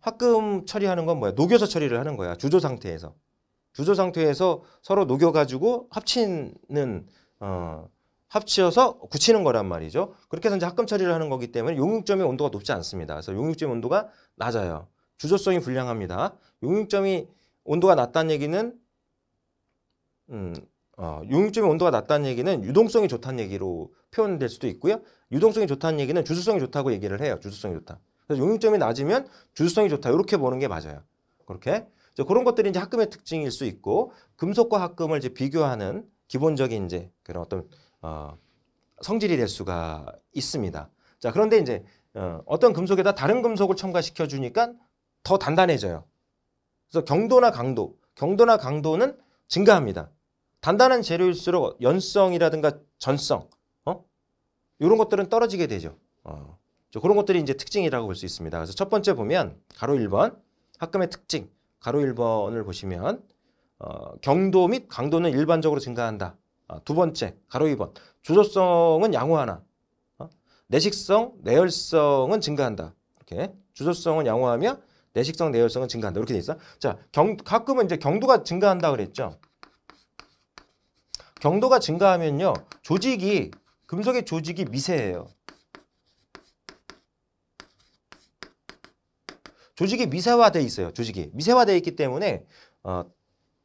합금 처리하는 건 뭐야? 녹여서 처리를 하는 거야. 주조 상태에서. 주저 상태에서 서로 녹여가지고 합치는 어, 합치어서 굳히는 거란 말이죠. 그렇게 해서 이제 합금 처리를 하는 거기 때문에 용융점의 온도가 높지 않습니다. 그래서 용융점 온도가 낮아요. 주조성이 불량합니다. 용융점이 온도가 낮다는 얘기는 음, 어, 용융점의 온도가 낮다는 얘기는 유동성이 좋다는 얘기로 표현될 수도 있고요. 유동성이 좋다는 얘기는 주수성이 좋다고 얘기를 해요. 주수성이 좋다. 그래서 용융점이 낮으면 주수성이 좋다. 이렇게 보는 게 맞아요. 그렇게. 이제 그런 것들이 이제 합금의 특징일 수 있고 금속과 합금을 이제 비교하는 기본적인 이제 그런 어떤 어, 성질이 될 수가 있습니다. 자 그런데 이제 어, 어떤 금속에다 다른 금속을 첨가시켜 주니까 더 단단해져요. 그래서 경도나 강도, 경도나 강도는 증가합니다. 단단한 재료일수록 연성이라든가 전성, 어? 이런 것들은 떨어지게 되죠. 어. 저 그런 것들이 이제 특징이라고 볼 수 있습니다. 그래서 첫 번째 보면 가로 1번 합금의 특징. 가로 1번을 보시면 어, 경도 및 강도는 일반적으로 증가한다. 어, 두 번째 가로 2번 주소성은 양호하나 어? 내식성 내열성은 증가한다. 이렇게 주소성은 양호하며 내식성 내열성은 증가한다. 이렇게 돼 있어. 자, 경, 가끔은 이제 경도가 증가한다 그랬죠. 경도가 증가하면요 조직이 금속의 조직이 미세해요. 조직이 미세화되어 있어요. 조직이 미세화되어 있기 때문에 어,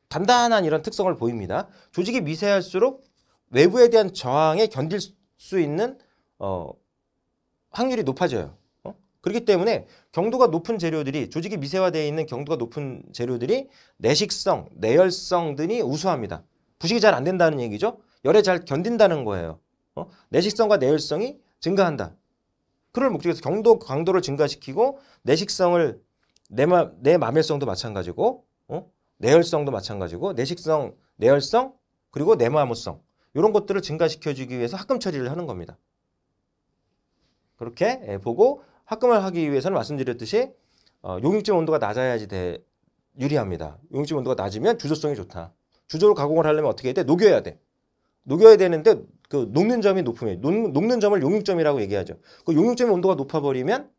단단한 이런 특성을 보입니다. 조직이 미세할수록 외부에 대한 저항에 견딜 수 있는 어, 확률이 높아져요. 어? 그렇기 때문에 경도가 높은 재료들이 조직이 미세화되어 있는 경도가 높은 재료들이 내식성, 내열성 등이 우수합니다. 부식이 잘 안 된다는 얘기죠. 열에 잘 견딘다는 거예요. 어? 내식성과 내열성이 증가한다. 그럴 목적에서 경도 강도를 증가시키고 내식성을 내, 마, 내 마멸성도 마찬가지고 어? 내열성도 마찬가지고 내식성, 내열성 그리고 내마모성 이런 것들을 증가시켜주기 위해서 합금 처리를 하는 겁니다. 그렇게 예, 보고 합금을 하기 위해서는 말씀드렸듯이 어, 용익점 온도가 낮아야지 돼, 유리합니다. 용익점 온도가 낮으면 주조성이 좋다. 주조로 가공을 하려면 어떻게 해야 돼? 녹여야 돼. 녹여야 되는데 그 녹는 점이 높으면 녹, 는 점을 용융점이라고 얘기하죠. 그 용융점의 온도가 높아버리면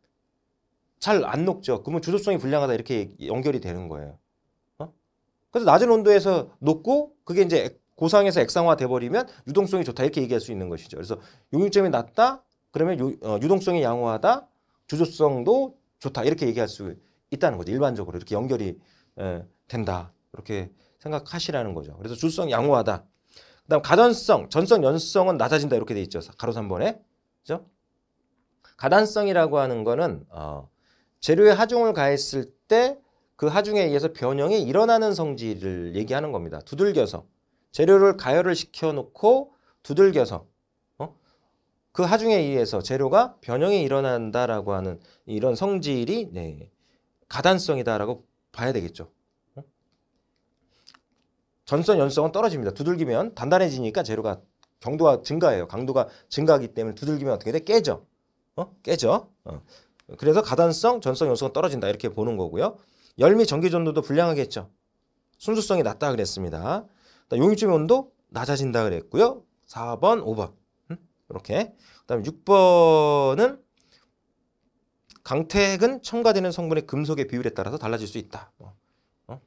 잘안 녹죠. 그러면 주도성이 불량하다 이렇게 연결이 되는 거예요. 어? 그래서 낮은 온도에서 녹고 그게 이제 고상에서 액상화 돼버리면 유동성이 좋다 이렇게 얘기할 수 있는 것이죠. 그래서 용융점이 낮다 그러면 유, 어, 유동성이 양호하다 주조성도 좋다 이렇게 얘기할 수 있다는 거죠. 일반적으로 이렇게 연결이 에, 예, 된다 이렇게 생각하시라는 거죠. 그래서 주조성 양호하다. 그다음 가전성, 전성, 연성은 낮아진다 이렇게 돼 있죠. 가로 3번에 그죠? 가단성이라고 하는 거는 어, 재료에 하중을 가했을 때 그 하중에 의해서 변형이 일어나는 성질을 얘기하는 겁니다. 두들겨서 재료를 가열을 시켜놓고 두들겨서 어? 그 하중에 의해서 재료가 변형이 일어난다라고 하는 이런 성질이 네, 가단성이다라고 봐야 되겠죠. 어? 전선 연성은 떨어집니다. 두들기면 단단해지니까 재료가 경도가 증가해요. 강도가 증가하기 때문에 두들기면 어떻게 돼? 깨져. 어? 깨져. 어. 그래서 가단성, 전성 연소가 떨어진다 이렇게 보는 거고요. 열미 전기 전도도 불량하겠죠. 순수성이 낮다 그랬습니다. 용입점 온도 낮아진다 그랬고요. 4번, 5번 음? 이렇게. 그다음 6번은 강택은 첨가되는 성분의 금속의 비율에 따라서 달라질 수 있다. 어? 어?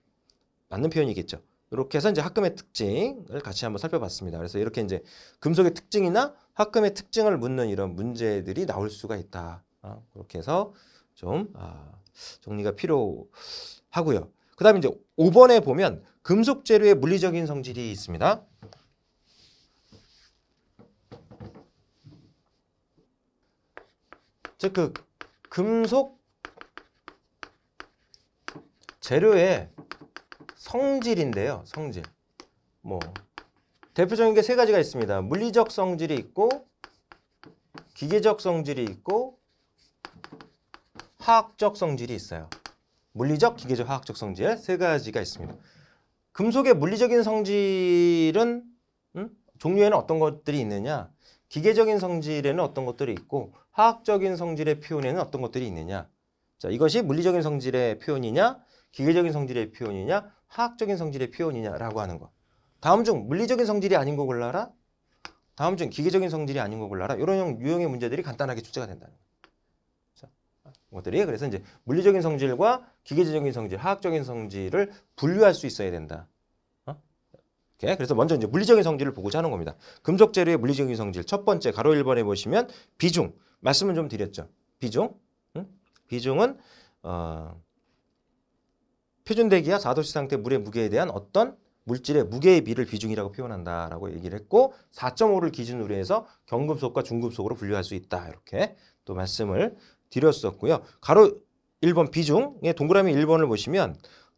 맞는 표현이겠죠. 이렇게 해서 이제 합금의 특징을 같이 한번 살펴봤습니다. 그래서 이렇게 이제 금속의 특징이나 합금의 특징을 묻는 이런 문제들이 나올 수가 있다. 아, 그렇게 해서 좀 아, 정리가 필요하고요. 그 다음에 이제 5번에 보면 금속 재료의 물리적인 성질이 있습니다. 즉그 금속 재료의 성질인데요. 성질. 뭐 대표적인 게 세 가지가 있습니다. 물리적 성질이 있고 기계적 성질이 있고 화학적 성질이 있어요. 물리적, 기계적, 화학적 성질 세 가지가 있습니다. 금속의 물리적인 성질은 음? 종류에는 어떤 것들이 있느냐 기계적인 성질에는 어떤 것들이 있고 화학적인 성질의 표현에는 어떤 것들이 있느냐 자 이것이 물리적인 성질의 표현이냐 기계적인 성질의 표현이냐 화학적인 성질의 표현이냐라고 하는 거. 다음 중 물리적인 성질이 아닌 거 골라라 다음 중 기계적인 성질이 아닌 거 골라라 이런 유형의 문제들이 간단하게 출제가 된다는 거 것들이 그래서 이제 물리적인 성질과 기계적인 성질, 화학적인 성질을 분류할 수 있어야 된다. 어? 그래서 먼저 이제 물리적인 성질을 보고자 하는 겁니다. 금속 재료의 물리적인 성질 첫 번째 가로 1번에 보시면 비중 말씀은 좀 드렸죠. 비중 응? 비중은 어, 표준대기와 4도씨 상태 물의 무게에 대한 어떤 물질의 무게의 비를 비중이라고 표현한다라고 얘기를 했고 4.5를 기준으로 해서 경금속과 중금속으로 분류할 수 있다 이렇게 또 말씀을 드렸었고요. 가로 1번 비중의 동그라미 1번을 보시면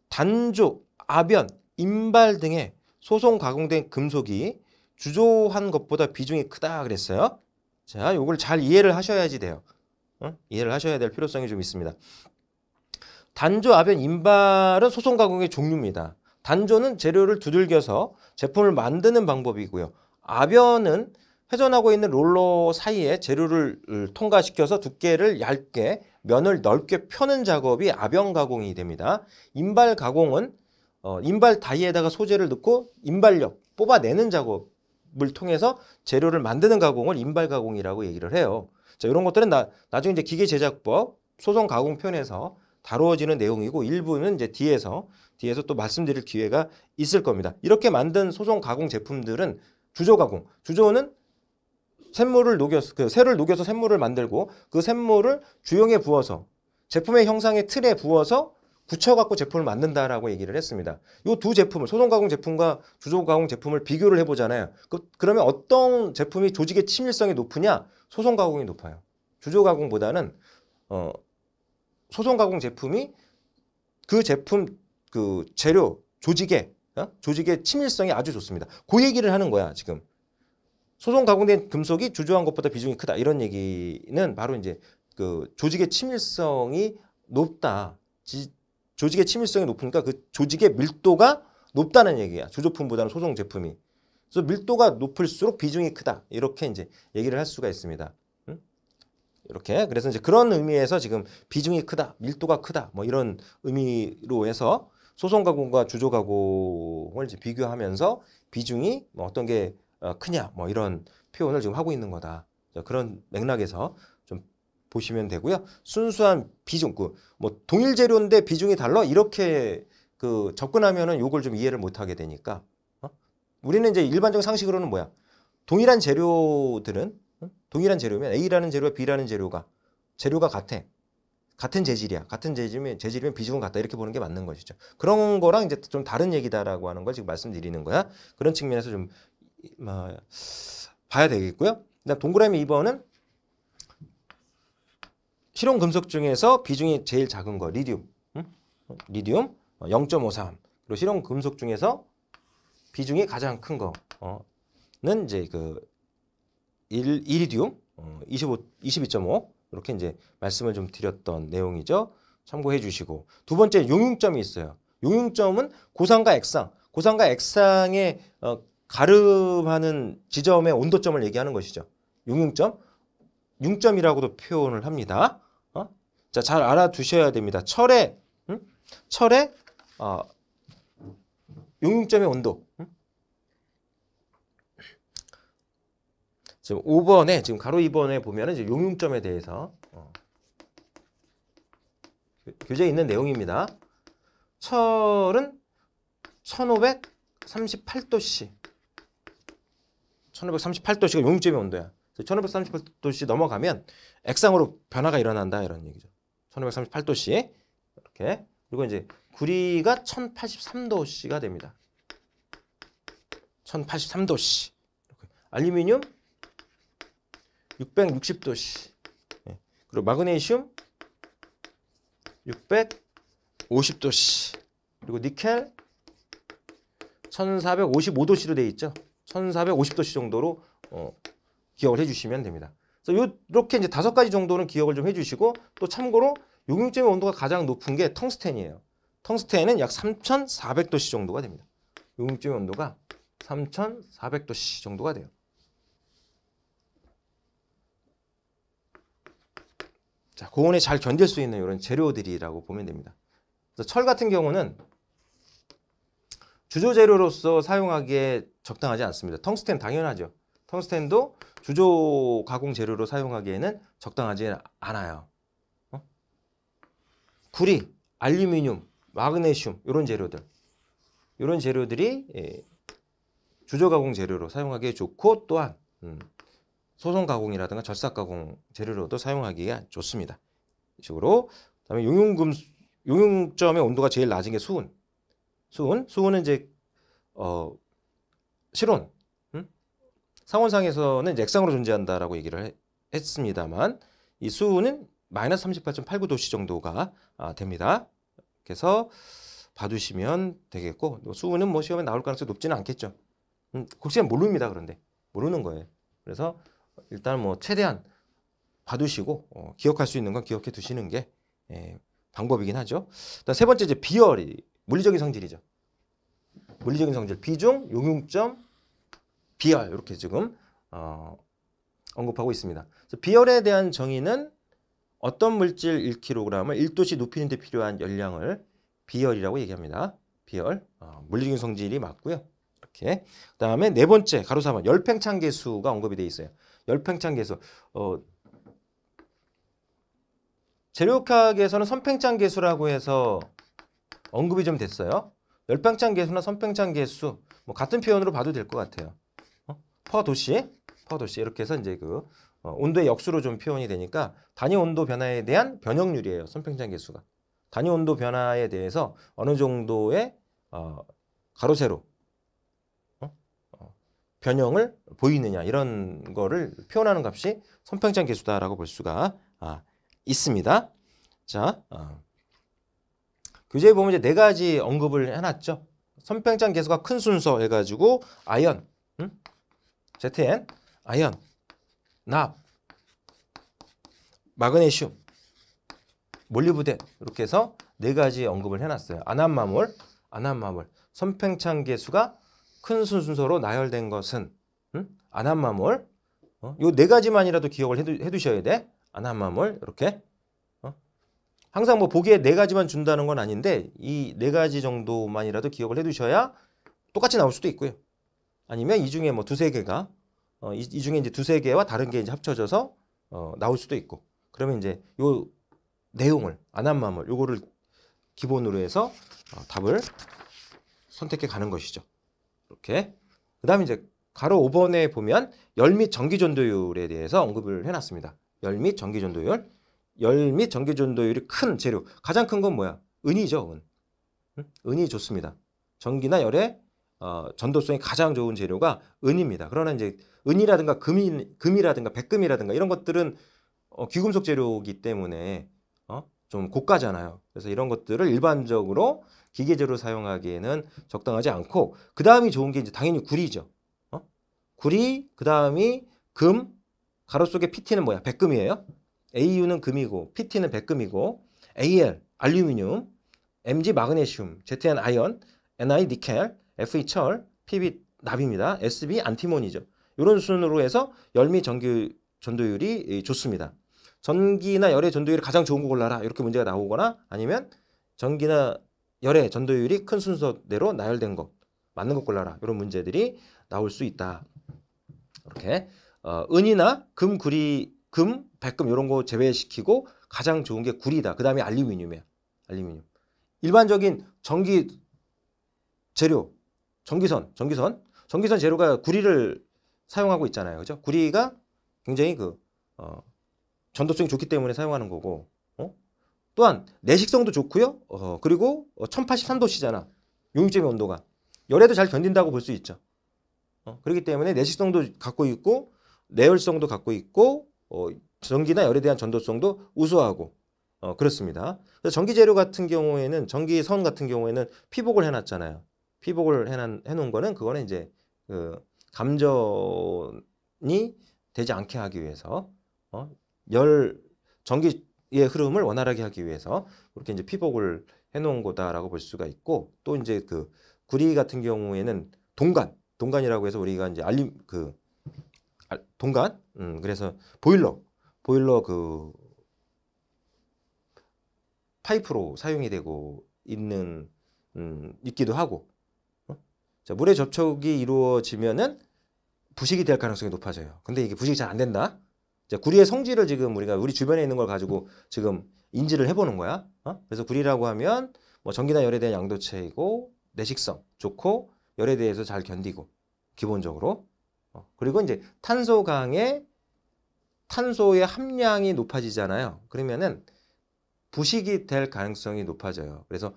단조 아변, 인발 등의 소송 가공된 금속이 주조한 것보다 비중이 크다 그랬어요. 자, 요걸 잘 이해를 하셔야지 돼요. 응? 이해를 하셔야 될 필요성이 좀 있습니다. 단조, 아변, 인발은 소송 가공의 종류입니다. 단조는 재료를 두들겨서 제품을 만드는 방법이고요. 아변은 회전하고 있는 롤러 사이에 재료를 통과시켜서 두께를 얇게 면을 넓게 펴는 작업이 아병 가공이 됩니다. 인발 가공은 어, 인발 다이에다가 소재를 넣고 인발력 뽑아내는 작업을 통해서 재료를 만드는 가공을 인발 가공이라고 얘기를 해요. 자, 이런 것들은 나, 나중에 이제 기계 제작법, 소송 가공 편에서 다루어지는 내용이고 일부는 이제 뒤에서 뒤에서 또 말씀드릴 기회가 있을 겁니다. 이렇게 만든 소송 가공 제품들은 주조 가공, 주조는 샘물을 녹여서 그 새를 녹여서 샘물을 만들고 그 샘물을 주용에 부어서 제품의 형상의 틀에 부어서 굳혀갖고 제품을 만든다라고 얘기를 했습니다. 이 두 제품을 소송 가공 제품과 주조 가공 제품을 비교를 해보잖아요. 그, 그러면 어떤 제품이 조직의 친밀성이 높으냐? 소송 가공이 높아요. 주조 가공보다는 어, 소송 가공 제품이 그 제품 그 재료 조직의 어? 조직의 친밀성이 아주 좋습니다. 그 얘기를 하는 거야 지금. 소송 가공된 금속이 주조한 것보다 비중이 크다 이런 얘기는 바로 이제 그 조직의 친밀성이 높다. 지, 조직의 친밀성이 높으니까 그 조직의 밀도가 높다는 얘기야. 주조품보다는 소송 제품이. 그래서 밀도가 높을수록 비중이 크다. 이렇게 이제 얘기를 할 수가 있습니다. 이렇게 그래서 이제 그런 의미에서 지금 비중이 크다, 밀도가 크다, 뭐 이런 의미로 해서 소송 가공과 주조 가공을 이제 비교하면서 비중이 뭐 어떤 게 어, 크냐 뭐 이런 표현을 지금 하고 있는 거다. 그런 맥락에서 좀 보시면 되고요. 순수한 비중, 그뭐 동일 재료인데 비중이 달라 이렇게 그 접근하면은 요걸 좀 이해를 못 하게 되니까 어? 우리는 이제 일반적 상식으로는 뭐야? 동일한 재료들은 동일한 재료면 A라는 재료와 B라는 재료가 재료가 같아. 같은 재질이야. 같은 재질이면, 재질이면 비중은 같다. 이렇게 보는 게 맞는 것이죠. 그런 거랑 이제 좀 다른 얘기다라고 하는 걸 지금 말씀드리는 거야. 그런 측면에서 좀 어, 봐야 되겠고요. 그다음 동그라미 2번은 실온 금속 중에서 비중이 제일 작은 거 리듐. 리듐 0.53. 그리고 실온 금속 중에서 비중이 가장 큰 거는 어, 이제 그 1, 리듐 25, 22.5 이렇게 이제 말씀을 좀 드렸던 내용이죠. 참고해 주시고 두 번째 용융점이 있어요. 용융점은 고상과 액상, 고상과 액상의 어, 가름하는 지점의 온도점을 얘기하는 것이죠. 용융점, 융점이라고도 표현을 합니다. 어? 자, 잘 알아두셔야 됩니다. 철의 음? 철의 어, 용융점의 온도. 음? 지금 5번에 지금 가로 2번에 보면은 이제 용융점에 대해서 어. 교재에 있는 내용입니다. 철은 1538도씨 1538도씨가 용점이 온도야. 1538도씨 넘어가면 액상으로 변화가 일어난다 이런 얘기죠. 1538도씨 이렇게 그리고 이제 구리가 1083도씨가 됩니다. 1083도씨 알루미늄 660도씨 예. 그리고 마그네슘 650도씨 그리고 니켈 1455도씨로 되어 있죠. 1450도씨 정도로 어, 기억을 해주시면 됩니다. 그래서 이렇게 이제 다섯 가지 정도는 기억을 좀 해주시고 또 참고로 용융점의 온도가 가장 높은 게 텅스텐이에요. 텅스텐은 약 3,400도씨 정도가 됩니다. 용융점의 온도가 3,400도씨 정도가 돼요. 자, 고온에 잘 견딜 수 있는 이런 재료들이라고 보면 됩니다. 철 같은 경우는 주조 재료로서 사용하기에 적당하지 않습니다. 텅스텐 당연하죠. 텅스텐도 주조 가공 재료로 사용하기에는 적당하지 않아요. 어? 구리, 알루미늄, 마그네슘 이런 재료들 이런 재료들이 예, 주조 가공 재료로 사용하기에 좋고 또한 음, 소성 가공이라든가 절삭 가공 재료로도 사용하기가 좋습니다. 이 식으로 그다음에 용융금 용융점의 온도가 제일 낮은 게 수은 수은수은은 이제 어 실온, 음? 상온상에서는 이제 액상으로 존재한다라고 얘기를 해, 했습니다만 이수은은 마이너스 38.89도씨 정도가 아, 됩니다. 그래서 봐두시면 되겠고 수은은뭐 뭐 시험에 나올 가능성이 높지는 않겠죠. 음, 혹시나 그 모릅니다. 그런데 모르는 거예요. 그래서 일단 뭐 최대한 봐두시고 어, 기억할 수 있는 건 기억해 두시는 게 예, 방법이긴 하죠. 세 번째 이제 비열이 물리적인 성질이죠. 물리적인 성질, 비중, 용융점, 비열 이렇게 지금 어, 언급하고 있습니다. 비열에 대한 정의는 어떤 물질 1kg을 1도씨 높이는 데 필요한 열량을 비열이라고 얘기합니다. 비열, 어, 물리적인 성질이 맞고요. 이렇게 그 다음에 네 번째 가로 3번 열팽창계수가 언급이 돼 있어요. 열팽창계수 어, 재료학에서는 선팽창계수라고 해서 언급이 좀 됐어요. 열팽창 개수나 선평창 개수 뭐 같은 표현으로 봐도 될 것 같아요. 어? 퍼도시, 퍼도시 이렇게 해서 이제 그 어, 온도의 역수로 좀 표현이 되니까 단위 온도 변화에 대한 변형률이에요. 선팽창 개수가. 단위 온도 변화에 대해서 어느 정도의 어, 가로세로 어? 어, 변형을 보이느냐 이런 거를 표현하는 값이 선팽창 개수다라고 볼 수가 아, 있습니다. 자, 어. 교재에 보면 이제 네 가지 언급을 해놨죠. 선평장 개수가 큰 순서 해가지고 아연, 음? ZN, 아연, 납, 마그네슘, 몰리브덴 이렇게 해서 네 가지 언급을 해놨어요. 아난마몰, 아난마몰, 선팽창 개수가 큰 순서로 나열된 것은 음? 아난마몰, 어? 요네 가지만이라도 기억을 해두, 해두셔야 돼. 아난마몰 이렇게 항상 뭐 보기에 네 가지만 준다는 건 아닌데 이 네 가지 정도만이라도 기억을 해두셔야 똑같이 나올 수도 있고요. 아니면 이 중에 뭐 두 세 개가 어, 이, 이, 중에 이제 두 세 개와 다른 게 이제 합쳐져서 어, 나올 수도 있고 그러면 이제 요 내용을 안한마음을 요거를 기본으로 해서 어, 답을 선택해 가는 것이죠. 이렇게 그 다음에 이제 가로 5번에 보면 열 및 전기전도율에 대해서 언급을 해놨습니다. 열 및 전기전도율 열및 전기전도율이 큰 재료. 가장 큰 건 뭐야? 은이죠, 은. 은이 좋습니다. 전기나 열의 어, 전도성이 가장 좋은 재료가 은입니다. 그러나 이제 은이라든가 금이, 금이라든가 백금이라든가 이런 것들은 어, 귀금속 재료이기 때문에 어? 좀 고가잖아요. 그래서 이런 것들을 일반적으로 기계재료 사용하기에는 적당하지 않고 그 다음이 좋은 게 이제 당연히 구리죠. 어? 구리 그 다음이 금 가로 속에 PT는 뭐야? 백금이에요. AU는 금이고 PT는 백금이고 AL 알루미늄, MG 마그네슘, ZN 아연, NI 니켈, FE 철, PB 납입니다. SB 안티몬이죠. 이런 순으로 해서 열미 전기 전도율이 좋습니다. 전기나 열의 전도율이 가장 좋은 거 골라라 이렇게 문제가 나오거나 아니면 전기나 열의 전도율이 큰 순서대로 나열된 것 맞는 것 골라라 이런 문제들이 나올 수 있다. 이렇게 어, 은이나 금 구리 금 백금 이런 거 제외시키고 가장 좋은 게 구리다. 그 다음에 알루미늄이에요. 알루미늄. 일반적인 전기 재료, 전기선, 전기선, 전기선 재료가 구리를 사용하고 있잖아요. 그죠? 구리가 굉장히 그, 어, 전도성이 좋기 때문에 사용하는 거고, 어? 또한 내식성도 좋고요. 어, 그리고 1083도씨잖아. 어, 용육제비 온도가. 열에도 잘 견딘다고 볼 수 있죠. 어, 그렇기 때문에 내식성도 갖고 있고, 내열성도 갖고 있고, 어, 전기나 열에 대한 전도성도 우수하고 어, 그렇습니다. 전기 재료 같은 경우에는 전기 선 같은 경우에는 피복을 해놨잖아요. 피복을 해놓은, 해놓은 거는 그거는 이제 그 감전이 되지 않게 하기 위해서 어, 열 전기의 흐름을 원활하게 하기 위해서 그렇게 이제 피복을 해놓은 거다라고 볼 수가 있고 또 이제 그 구리 같은 경우에는 동간 동간이라고 해서 우리가 이제 알림 그 동간 음, 그래서 보일러 보일러 그 파이프로 사용이 되고 있는 음, 있기도 하고 어? 자, 물의 접촉이 이루어지면은 부식이 될 가능성이 높아져요. 근데 이게 부식이 잘 안 된다. 자, 구리의 성질을 지금 우리가 우리 주변에 있는 걸 가지고 지금 인지를 해보는 거야. 어? 그래서 구리라고 하면 뭐 전기나 열에 대한 양도체이고 내식성 좋고 열에 대해서 잘 견디고 기본적으로 어? 그리고 이제 탄소 강의 탄소의 함량이 높아지잖아요. 그러면은 부식이 될 가능성이 높아져요. 그래서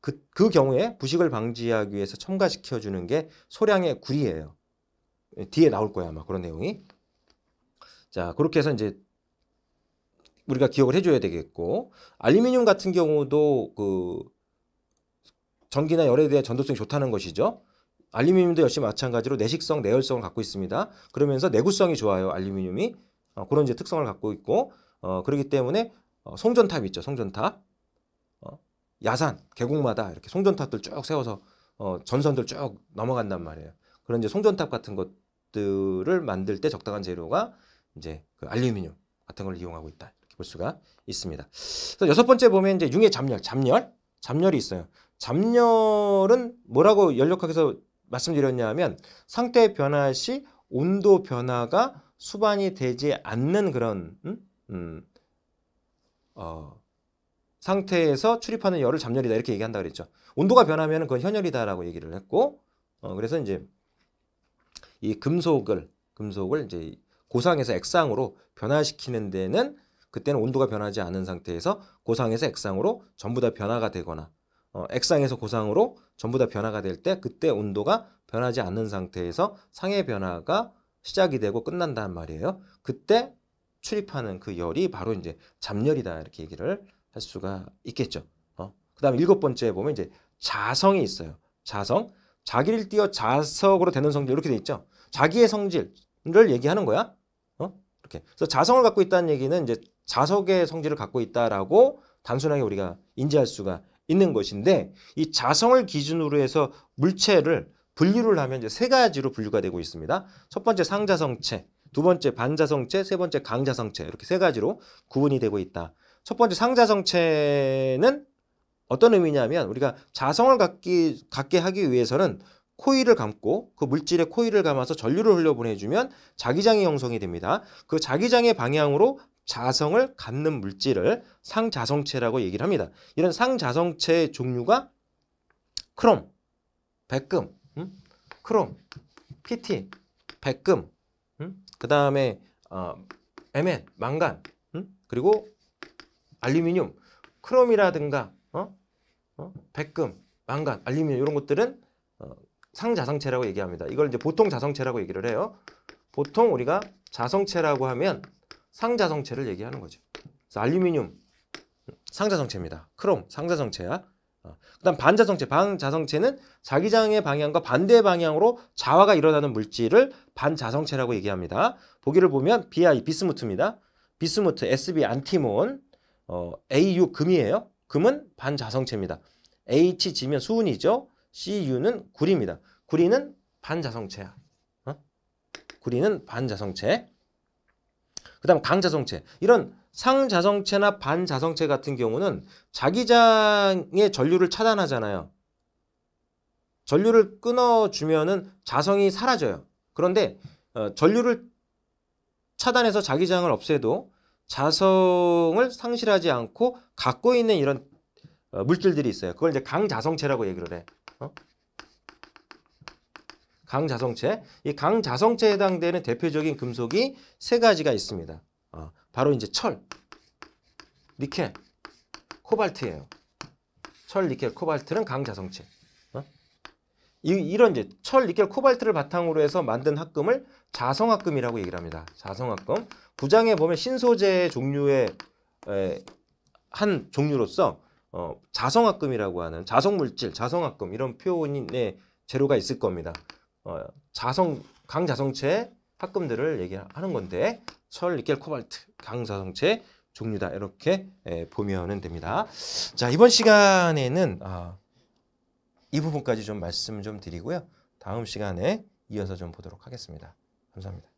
그, 그 경우에 부식을 방지하기 위해서 첨가시켜주는 게 소량의 구리예요. 예, 뒤에 나올 거야 아마 그런 내용이. 자 그렇게 해서 이제 우리가 기억을 해줘야 되겠고 알루미늄 같은 경우도 그 전기나 열에 대해 전도성이 좋다는 것이죠. 알루미늄도 역시 마찬가지로 내식성, 내열성을 갖고 있습니다. 그러면서 내구성이 좋아요. 알루미늄이 어, 그런 이제 특성을 갖고 있고 어, 그렇기 때문에 어, 송전탑 있죠. 송전탑. 어, 야산, 계곡마다 이렇게 송전탑들 쭉 세워서 어, 전선들 쭉 넘어간단 말이에요. 그런 이제 송전탑 같은 것들을 만들 때 적당한 재료가 이제 그 알루미늄 같은 걸 이용하고 있다. 이렇게 볼 수가 있습니다. 그래서 여섯 번째 보면 이제 융의 잡렬, 잡렬, 잡렬이 있어요. 잡렬은 뭐라고 연력학에서 말씀드렸냐면 상태 변화 시 온도 변화가 수반이 되지 않는 그런 음? 음, 어, 상태에서 출입하는 열을 잠열이다 이렇게 얘기한다 그랬죠. 온도가 변하면 그건 현열이다라고 얘기를 했고 어, 그래서 이제 이 금속을 금속을 이제 고상에서 액상으로 변화시키는 데는 그때는 온도가 변하지 않은 상태에서 고상에서 액상으로 전부 다 변화가 되거나 어, 액상에서 고상으로 전부 다 변화가 될 때 그때 온도가 변하지 않는 상태에서 상해 변화가 시작이 되고 끝난단 말이에요. 그때 출입하는 그 열이 바로 이제 잡열이다 이렇게 얘기를 할 수가 있겠죠. 어? 그다음에 일곱 번째 보면 이제 자성이 있어요. 자성 자기를 띄어 자석으로 되는 성질 이렇게 돼 있죠. 자기의 성질을 얘기하는 거야. 어? 이렇게. 그래서 자성을 갖고 있다는 얘기는 이제 자석의 성질을 갖고 있다라고 단순하게 우리가 인지할 수가 있는 것인데 이 자성을 기준으로 해서 물체를 분류를 하면 이제 세 가지로 분류가 되고 있습니다. 첫 번째 상자성체, 두 번째 반자성체, 세 번째 강자성체 이렇게 세 가지로 구분이 되고 있다. 첫 번째 상자성체는 어떤 의미냐면 우리가 자성을 갖기, 갖게 하기 위해서는 코일을 감고 그 물질에 코일을 감아서 전류를 흘려보내주면 자기장이 형성이 됩니다. 그 자기장의 방향으로 자성을 갖는 물질을 상자성체라고 얘기를 합니다. 이런 상자성체의 종류가 크롬, 백금, 크롬, PT, 백금, 음? 그 다음에 어, MN, 망간, 음? 그리고 알루미늄, 크롬이라든가 어? 어? 백금, 망간, 알루미늄 이런 것들은 어, 상자성체라고 얘기합니다. 이걸 이제 보통 자성체라고 얘기를 해요. 보통 우리가 자성체라고 하면 상자성체를 얘기하는 거죠. 그래서 알루미늄 상자성체입니다. 크롬 상자성체야. 어, 그다음 반자성체, 반자성체는 자기장의 방향과 반대 방향으로 자화가 일어나는 물질을 반자성체라고 얘기합니다. 보기를 보면 Bi 비스무트입니다. 비스무트, Sb 안티몬, 어, AU 금이에요. 금은 반자성체입니다. HG면 수은이죠. CU는 구리입니다. 구리는 반자성체야. 어? 구리는 반자성체. 그 다음 강자성체. 이런 상자성체나 반자성체 같은 경우는 자기장의 전류를 차단하잖아요. 전류를 끊어주면은 자성이 사라져요. 그런데 어, 전류를 차단해서 자기장을 없애도 자성을 상실하지 않고 갖고 있는 이런 어, 물질들이 있어요. 그걸 이제 강자성체라고 얘기를 해. 어? 강자성체. 이 강자성체에 해당되는 대표적인 금속이 세 가지가 있습니다. 어, 바로 이제 철, 니켈, 코발트예요. 철, 니켈, 코발트는 강자성체. 어? 이, 런 이제 철, 니켈, 코발트를 바탕으로 해서 만든 합금을 자성합금이라고 얘기를 합니다. 자성합금. 부장에 보면 신소재 종류의 에, 한 종류로서 어, 자성합금이라고 하는 자성물질, 자성합금 이런 표현의 재료가 있을 겁니다. 어, 자성 강자성체 합금들을 얘기하는 건데 철, 니켈, 코발트, 강사성체 종류다 이렇게 예, 보면 됩니다. 자 이번 시간에는 아, 이 부분까지 좀 말씀 좀 드리고요. 다음 시간에 이어서 좀 보도록 하겠습니다. 감사합니다.